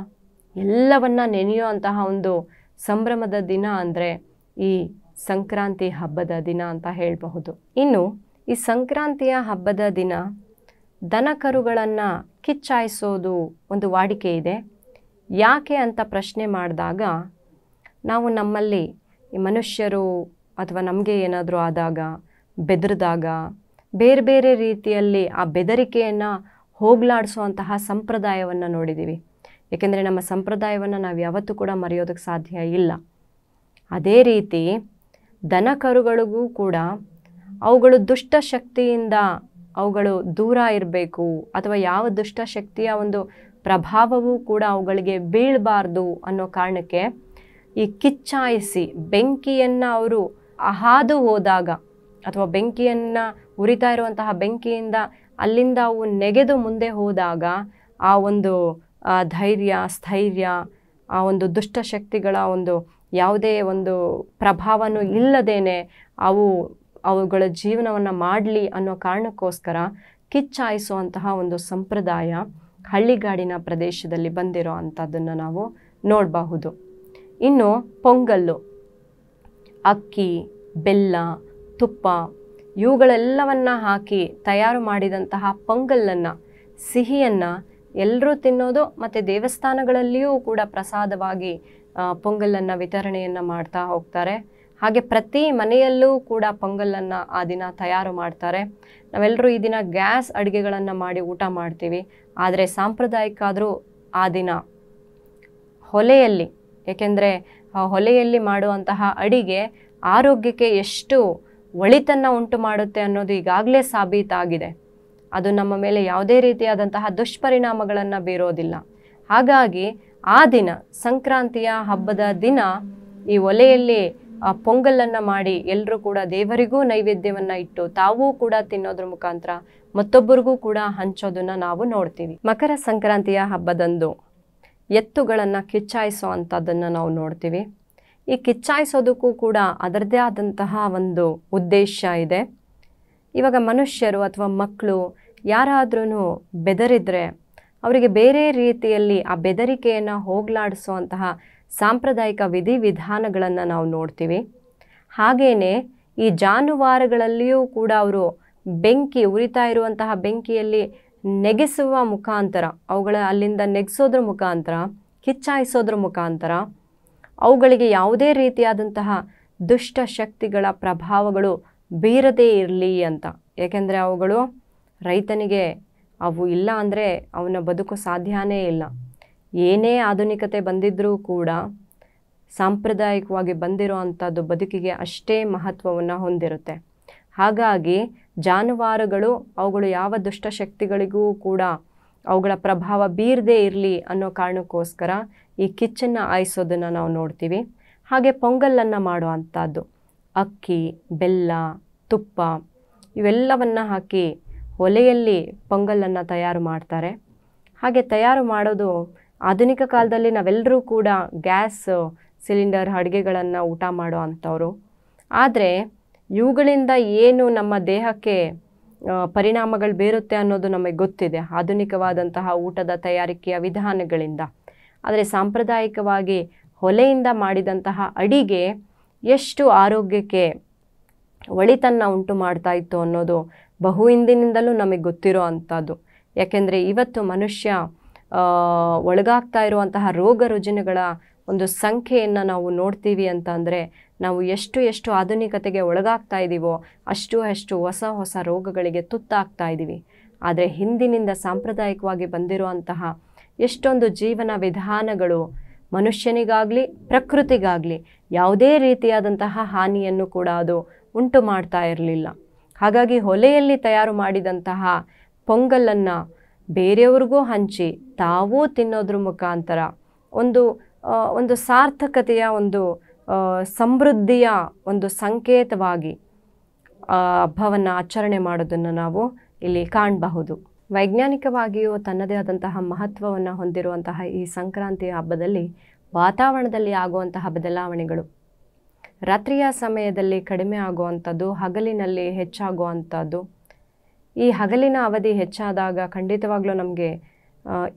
ಎಲ್ಲವನ್ನು ನೆನೆಯುವಂತಹ ಒಂದು ಸಂಭ್ರಮದ ದಿನ ಅಂದರೆ ಈ ಸಂಕ್ರಾಂತಿ ಹಬ್ಬದ ದಿನ ಅಂತ ಹೇಳಬಹುದು ಇನ್ನು ಈ ಸಂಕ್ರಾಂತಿಯ ಹಬ್ಬದ ದಿನ ದನಕರುಗಳನ್ನು ಕಿಚ್ಚಾಯಿಸೋದು ಒಂದು ವಾಡಿಕೆ ಇದೆ ಯಾಕೆ ಅಂತ ಪ್ರಶ್ನೆ ಮಾಡಿದಾಗ ನಾವು ನಮ್ಮಲ್ಲಿ ಮನುಷ್ಯರು ಅಥವಾ ನಮಗೆ ಏನಾದರೂ ಆದಾಗ ಬೆದರಿದಾಗ ಬೇರೆ ಬೇರೆ ರೀತಿಯಲ್ಲಿ ಆ ಬೆದರಿಕೆಯನ್ನು ಹೋಗಲಾಡಿಸುವಂತಹ ಸಂಪ್ರದಾಯವನ್ನು ನೋಡಿದ್ದೀವಿ ಏಕೆಂದರೆ ನಮ್ಮ ಸಂಪ್ರದಾಯವನ್ನು ನಾವು ಯಾವತ್ತೂ ಕೂಡ ಮರೆಯೋದಕ್ಕೆ ಸಾಧ್ಯ ಇಲ್ಲ ಅದೇ ರೀತಿ ದನ ಕೂಡ ಅವುಗಳು ದುಷ್ಟ ಶಕ್ತಿಯಿಂದ ಅವುಗಳು ದೂರ ಇರಬೇಕು ಅಥವಾ ಯಾವ ದುಷ್ಟ ಒಂದು ಪ್ರಭಾವವೂ ಕೂಡ ಅವುಗಳಿಗೆ ಬೀಳಬಾರ್ದು ಅನ್ನೋ ಕಾರಣಕ್ಕೆ ಈ ಕಿಚ್ಚಾಯಿಸಿ ಬೆಂಕಿಯನ್ನು ಅವರು ಹಾದು ಹೋದಾಗ ಅಥವಾ ಬೆಂಕಿಯನ್ನು ಉರಿತಾ ಇರುವಂತಹ ಬೆಂಕಿಯಿಂದ ಅಲ್ಲಿಂದ ಅವು ನೆಗೆದು ಮುಂದೆ ಹೋದಾಗ ಆ ಒಂದು ಧೈರ್ಯ ಸ್ಥೈರ್ಯ ಆ ಒಂದು ದುಷ್ಟಶಕ್ತಿಗಳ ಒಂದು ಯಾವುದೇ ಒಂದು ಪ್ರಭಾವನೂ ಇಲ್ಲದೇನೆ ಅವು ಅವುಗಳ ಜೀವನವನ್ನು ಮಾಡಲಿ ಅನ್ನೋ ಕಾರಣಕ್ಕೋಸ್ಕರ ಕಿಚ್ಚಾಯಿಸುವಂತಹ ಒಂದು ಸಂಪ್ರದಾಯ ಹಳ್ಳಿಗಾಡಿನ ಪ್ರದೇಶದಲ್ಲಿ ಬಂದಿರೋ ಅಂಥದ್ದನ್ನು ನಾವು ನೋಡಬಹುದು ಇನ್ನು ಪೊಂಗಲ್ಲು ಅಕ್ಕಿ ಬೆಲ್ಲ ತುಪ್ಪ ಇವುಗಳೆಲ್ಲವನ್ನು ಹಾಕಿ ತಯಾರು ಮಾಡಿದಂತಹ ಪೊಂಗಲ್ಲನ್ನು ಸಿಹಿಯನ್ನು ಎಲ್ಲರೂ ತಿನ್ನೋದು ಮತ್ತು ದೇವಸ್ಥಾನಗಳಲ್ಲಿಯೂ ಕೂಡ ಪ್ರಸಾದವಾಗಿ ಪೊಂಗಲನ್ನು ವಿತರಣೆಯನ್ನು ಮಾಡ್ತಾ ಹೋಗ್ತಾರೆ ಹಾಗೆ ಪ್ರತಿ ಮನೆಯಲ್ಲೂ ಕೂಡ ಪೊಂಗಲನ್ನು ಆ ದಿನ ತಯಾರು ಮಾಡ್ತಾರೆ ನಾವೆಲ್ಲರೂ ಈ ದಿನ ಗ್ಯಾಸ್ ಅಡುಗೆಗಳನ್ನು ಮಾಡಿ ಊಟ ಮಾಡ್ತೀವಿ ಆದರೆ ಸಾಂಪ್ರದಾಯಿಕ ಆದರೂ ಆ ದಿನ ಹೊಲೆಯಲ್ಲಿ ಏಕೆಂದರೆ ಹೊಲೆಯಲ್ಲಿ ಮಾಡುವಂತಹ ಅಡಿಗೆ ಆರೋಗ್ಯಕ್ಕೆ ಎಷ್ಟು ಒಳಿತನ್ನು ಉಂಟು ಮಾಡುತ್ತೆ ಅನ್ನೋದು ಈಗಾಗಲೇ ಸಾಬೀತಾಗಿದೆ ಅದು ನಮ್ಮ ಮೇಲೆ ಯಾವುದೇ ರೀತಿಯಾದಂತಹ ದುಷ್ಪರಿಣಾಮಗಳನ್ನು ಬೀರೋದಿಲ್ಲ ಹಾಗಾಗಿ ಆ ದಿನ ಸಂಕ್ರಾಂತಿಯ ಹಬ್ಬದ ದಿನ ಈ ಒಲೆಯಲ್ಲಿ ಪೊಂಗಲನ್ನು ಮಾಡಿ ಎಲ್ಲರೂ ಕೂಡ ದೇವರಿಗೂ ನೈವೇದ್ಯವನ್ನು ಇಟ್ಟು ತಾವೂ ಕೂಡ ತಿನ್ನೋದ್ರ ಮುಖಾಂತರ ಮತ್ತೊಬ್ಬರಿಗೂ ಕೂಡ ಹಂಚೋದನ್ನು ನಾವು ನೋಡ್ತೀವಿ ಮಕರ ಸಂಕ್ರಾಂತಿಯ ಹಬ್ಬದಂದು ಎತ್ತುಗಳನ್ನು ಕಿಚ್ಚಾಯಿಸೋ ಅಂಥದ್ದನ್ನು ನಾವು ನೋಡ್ತೀವಿ ಈ ಕಿಚ್ಚಾಯಿಸೋದಕ್ಕೂ ಕೂಡ ಅದರದೇ ಆದಂತಹ ಒಂದು ಉದ್ದೇಶ ಇದೆ ಇವಾಗ ಮನುಷ್ಯರು ಅಥವಾ ಮಕ್ಕಳು ಯಾರಾದ್ರೂ ಬೆದರಿದರೆ ಅವರಿಗೆ ಬೇರೆ ರೀತಿಯಲ್ಲಿ ಆ ಬೆದರಿಕೆಯನ್ನು ಹೋಗಲಾಡಿಸುವಂತಹ ಸಾಂಪ್ರದಾಯಿಕ ವಿಧಿವಿಧಾನಗಳನ್ನು ನಾವು ನೋಡ್ತೀವಿ ಹಾಗೆಯೇ ಈ ಜಾನುವಾರುಗಳಲ್ಲಿಯೂ ಕೂಡ ಅವರು ಬೆಂಕಿ ಉರಿತಾ ಇರುವಂತಹ ಬೆಂಕಿಯಲ್ಲಿ ನೆಗೆಸುವ ಮುಖಾಂತರ ಅವುಗಳ ಅಲ್ಲಿಂದ ನೆಗೆಸೋದ್ರ ಮುಖಾಂತರ ಕಿಚ್ಚಾಯಿಸೋದ್ರ ಮುಖಾಂತರ ಅವುಗಳಿಗೆ ಯಾವುದೇ ರೀತಿಯಾದಂತಹ ದುಷ್ಟ ಶಕ್ತಿಗಳ ಪ್ರಭಾವಗಳು ಬೀರದೇ ಇರಲಿ ಅಂತ ಏಕೆಂದರೆ ಅವುಗಳು ರೈತನಿಗೆ ಅವು ಇಲ್ಲ ಅಂದರೆ ಅವನ ಬದುಕು ಸಾಧ್ಯನೇ ಇಲ್ಲ ಏನೇ ಆಧುನಿಕತೆ ಬಂದಿದ್ದರೂ ಕೂಡ ಸಾಂಪ್ರದಾಯಿಕವಾಗಿ ಬಂದಿರುವಂಥದ್ದು ಬದುಕಿಗೆ ಅಷ್ಟೇ ಮಹತ್ವವನ್ನು ಹೊಂದಿರುತ್ತೆ ಹಾಗಾಗಿ ಜಾನುವಾರುಗಳು ಅವುಗಳು ಯಾವ ದುಷ್ಟಶಕ್ತಿಗಳಿಗೂ ಕೂಡ ಅವುಗಳ ಪ್ರಭಾವ ಬೀರದೇ ಇರಲಿ ಅನ್ನೋ ಕಾರಣಕ್ಕೋಸ್ಕರ ಈ ಕಿಚ್ಚನ್ನು ಆಯಿಸೋದನ್ನು ನಾವು ನೋಡ್ತೀವಿ ಹಾಗೆ ಪೊಂಗಲನ್ನು ಮಾಡುವಂಥದ್ದು ಅಕ್ಕಿ ಬೆಲ್ಲ ತುಪ್ಪ ಇವೆಲ್ಲವನ್ನು ಹಾಕಿ ಒಲೆಯಲ್ಲಿ ಪೊಂಗಲನ್ನು ತಯಾರು ಮಾಡ್ತಾರೆ ಹಾಗೆ ತಯಾರು ಮಾಡೋದು ಆಧುನಿಕ ಕಾಲದಲ್ಲಿ ನಾವೆಲ್ಲರೂ ಕೂಡ ಗ್ಯಾಸ್ ಸಿಲಿಂಡರ್ ಅಡುಗೆಗಳನ್ನು ಊಟ ಮಾಡೋ ಅಂಥವ್ರು ಆದರೆ ಇವುಗಳಿಂದ ಏನು ನಮ್ಮ ದೇಹಕ್ಕೆ ಪರಿಣಾಮಗಳು ಬೀರುತ್ತೆ ಅನ್ನೋದು ನಮಗೆ ಗೊತ್ತಿದೆ ಆಧುನಿಕವಾದಂತಹ ಊಟದ ತಯಾರಿಕೆಯ ವಿಧಾನಗಳಿಂದ ಆದರೆ ಸಾಂಪ್ರದಾಯಿಕವಾಗಿ ಹೊಲೆಯಿಂದ ಮಾಡಿದಂತಹ ಅಡಿಗೆ ಎಷ್ಟು ಆರೋಗ್ಯಕ್ಕೆ ಒಳಿತನ್ನು ಉಂಟು ಮಾಡ್ತಾ ಇತ್ತು ಅನ್ನೋದು ಬಹು ಹಿಂದಿನಿಂದಲೂ ನಮಗೆ ಗೊತ್ತಿರೋ ಅಂಥದ್ದು ಯಾಕೆಂದರೆ ಇವತ್ತು ಮನುಷ್ಯ ಒಳಗಾಗ್ತಾ ಇರುವಂತಹ ರೋಗ ರುಜಿನಗಳ ಒಂದು ಸಂಖ್ಯೆಯನ್ನು ನಾವು ನೋಡ್ತೀವಿ ಅಂತ ಅಂದರೆ ನಾವು ಎಷ್ಟು ಎಷ್ಟು ಆಧುನಿಕತೆಗೆ ಒಳಗಾಗ್ತಾ ಇದ್ದೀವೋ ಅಷ್ಟು ಅಷ್ಟು ಹೊಸ ಹೊಸ ರೋಗಗಳಿಗೆ ತುತ್ತಾಗ್ತಾ ಇದ್ದೀವಿ ಆದರೆ ಹಿಂದಿನಿಂದ ಸಾಂಪ್ರದಾಯಿಕವಾಗಿ ಬಂದಿರುವಂತಹ ಎಷ್ಟೊಂದು ಜೀವನ ವಿಧಾನಗಳು ಮನುಷ್ಯನಿಗಾಗಲಿ ಪ್ರಕೃತಿಗಾಗಲಿ ಯಾವುದೇ ರೀತಿಯಾದಂತಹ ಹಾನಿಯನ್ನು ಕೂಡ ಅದು ಉಂಟು ಮಾಡ್ತಾ ಇರಲಿಲ್ಲ ಹಾಗಾಗಿ ಹೊಲೆಯಲ್ಲಿ ತಯಾರು ಮಾಡಿದಂತಹ ಪೊಂಗಲನ್ನು ಬೇರೆಯವ್ರಿಗೂ ಹಂಚಿ ತಾವೂ ತಿನ್ನೋದ್ರ ಮುಖಾಂತರ ಒಂದು ಒಂದು ಸಾರ್ಥಕತೆಯ ಒಂದು ಸಮೃದ್ಧಿಯ ಒಂದು ಸಂಕೇತವಾಗಿ ಹಬ್ಬವನ್ನು ಆಚರಣೆ ಮಾಡೋದನ್ನು ನಾವು ಇಲ್ಲಿ ಕಾಣಬಹುದು ವೈಜ್ಞಾನಿಕವಾಗಿಯೂ ತನ್ನದೇ ಆದಂತಹ ಮಹತ್ವವನ್ನು ಹೊಂದಿರುವಂತಹ ಈ ಸಂಕ್ರಾಂತಿ ಹಬ್ಬದಲ್ಲಿ ವಾತಾವರಣದಲ್ಲಿ ಆಗುವಂತಹ ಬದಲಾವಣೆಗಳು ರಾತ್ರಿಯ ಸಮಯದಲ್ಲಿ ಕಡಿಮೆ ಆಗುವಂಥದ್ದು ಹಗಲಿನಲ್ಲಿ ಹೆಚ್ಚಾಗುವಂಥದ್ದು ಈ ಹಗಲಿನ ಅವಧಿ ಹೆಚ್ಚಾದಾಗ ಖಂಡಿತವಾಗಲೂ ನಮಗೆ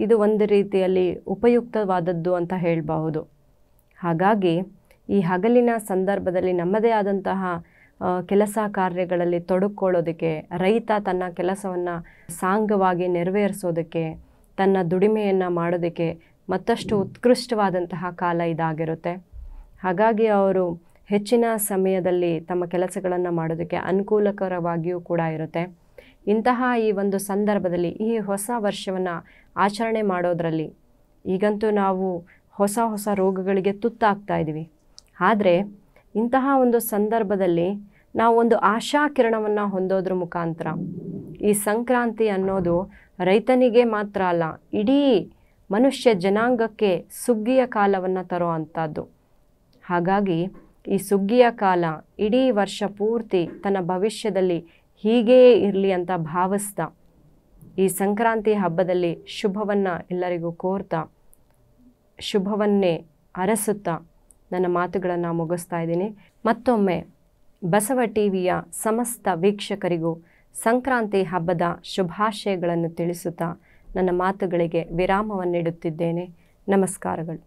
ಇದು ಒಂದು ರೀತಿಯಲ್ಲಿ ಉಪಯುಕ್ತವಾದದ್ದು ಅಂತ ಹೇಳಬಹುದು ಹಾಗಾಗಿ ಈ ಹಗಲಿನ ಸಂದರ್ಭದಲ್ಲಿ ನಮ್ಮದೇ ಆದಂತಹ ಕೆಲಸ ಕಾರ್ಯಗಳಲ್ಲಿ ತೊಡಕೊಳ್ಳೋದಕ್ಕೆ ರೈತ ತನ್ನ ಕೆಲಸವನ್ನು ಸಾಂಗವಾಗಿ ನೆರವೇರಿಸೋದಕ್ಕೆ ತನ್ನ ದುಡಿಮೆಯನ್ನು ಮಾಡೋದಕ್ಕೆ ಮತ್ತಷ್ಟು ಉತ್ಕೃಷ್ಟವಾದಂತಹ ಕಾಲ ಇದಾಗಿರುತ್ತೆ ಹಾಗಾಗಿ ಅವರು ಹೆಚ್ಚಿನ ಸಮಯದಲ್ಲಿ ತಮ್ಮ ಕೆಲಸಗಳನ್ನು ಮಾಡೋದಕ್ಕೆ ಅನುಕೂಲಕರವಾಗಿಯೂ ಕೂಡ ಇರುತ್ತೆ ಇಂತಹ ಈ ಒಂದು ಸಂದರ್ಭದಲ್ಲಿ ಈ ಹೊಸ ವರ್ಷವನ್ನು ಆಚರಣೆ ಮಾಡೋದರಲ್ಲಿ ಈಗಂತೂ ನಾವು ಹೊಸ ಹೊಸ ರೋಗಗಳಿಗೆ ತುತ್ತಾಗ್ತಾ ಇದ್ದೀವಿ ಆದರೆ ಇಂತಹ ಒಂದು ಸಂದರ್ಭದಲ್ಲಿ ನಾವು ಒಂದು ಆಶಾಕಿರಣವನ್ನು ಹೊಂದೋದ್ರ ಮುಖಾಂತರ ಈ ಸಂಕ್ರಾಂತಿ ಅನ್ನೋದು ರೈತನಿಗೆ ಮಾತ್ರ ಅಲ್ಲ ಇಡೀ ಮನುಷ್ಯ ಜನಾಂಗಕ್ಕೆ ಸುಗ್ಗಿಯ ಕಾಲವನ್ನು ತರೋ ಅಂಥದ್ದು ಹಾಗಾಗಿ ಈ ಸುಗ್ಗಿಯ ಕಾಲ ಇಡೀ ವರ್ಷ ಪೂರ್ತಿ ತನ್ನ ಭವಿಷ್ಯದಲ್ಲಿ ಹೀಗೇ ಇರಲಿ ಅಂತ ಭಾವಿಸ್ತಾ ಈ ಸಂಕ್ರಾಂತಿ ಹಬ್ಬದಲ್ಲಿ ಶುಭವನ್ನು ಎಲ್ಲರಿಗೂ ಕೋರ್ತಾ ಶುಭವನ್ನೇ ಅರಸುತ್ತಾ ನನ್ನ ಮಾತುಗಳನ್ನು ಮುಗಿಸ್ತಾ ಇದ್ದೀನಿ ಮತ್ತೊಮ್ಮೆ ಬಸವ ಟಿ ವಿಯ ಸಮಸ್ತ ವೀಕ್ಷಕರಿಗೂ ಸಂಕ್ರಾಂತಿ ಹಬ್ಬದ ಶುಭಾಶಯಗಳನ್ನು ತಿಳಿಸುತ್ತಾ ನನ್ನ ಮಾತುಗಳಿಗೆ ವಿರಾಮವನ್ನಿಡುತ್ತಿದ್ದೇನೆ ನಮಸ್ಕಾರಗಳು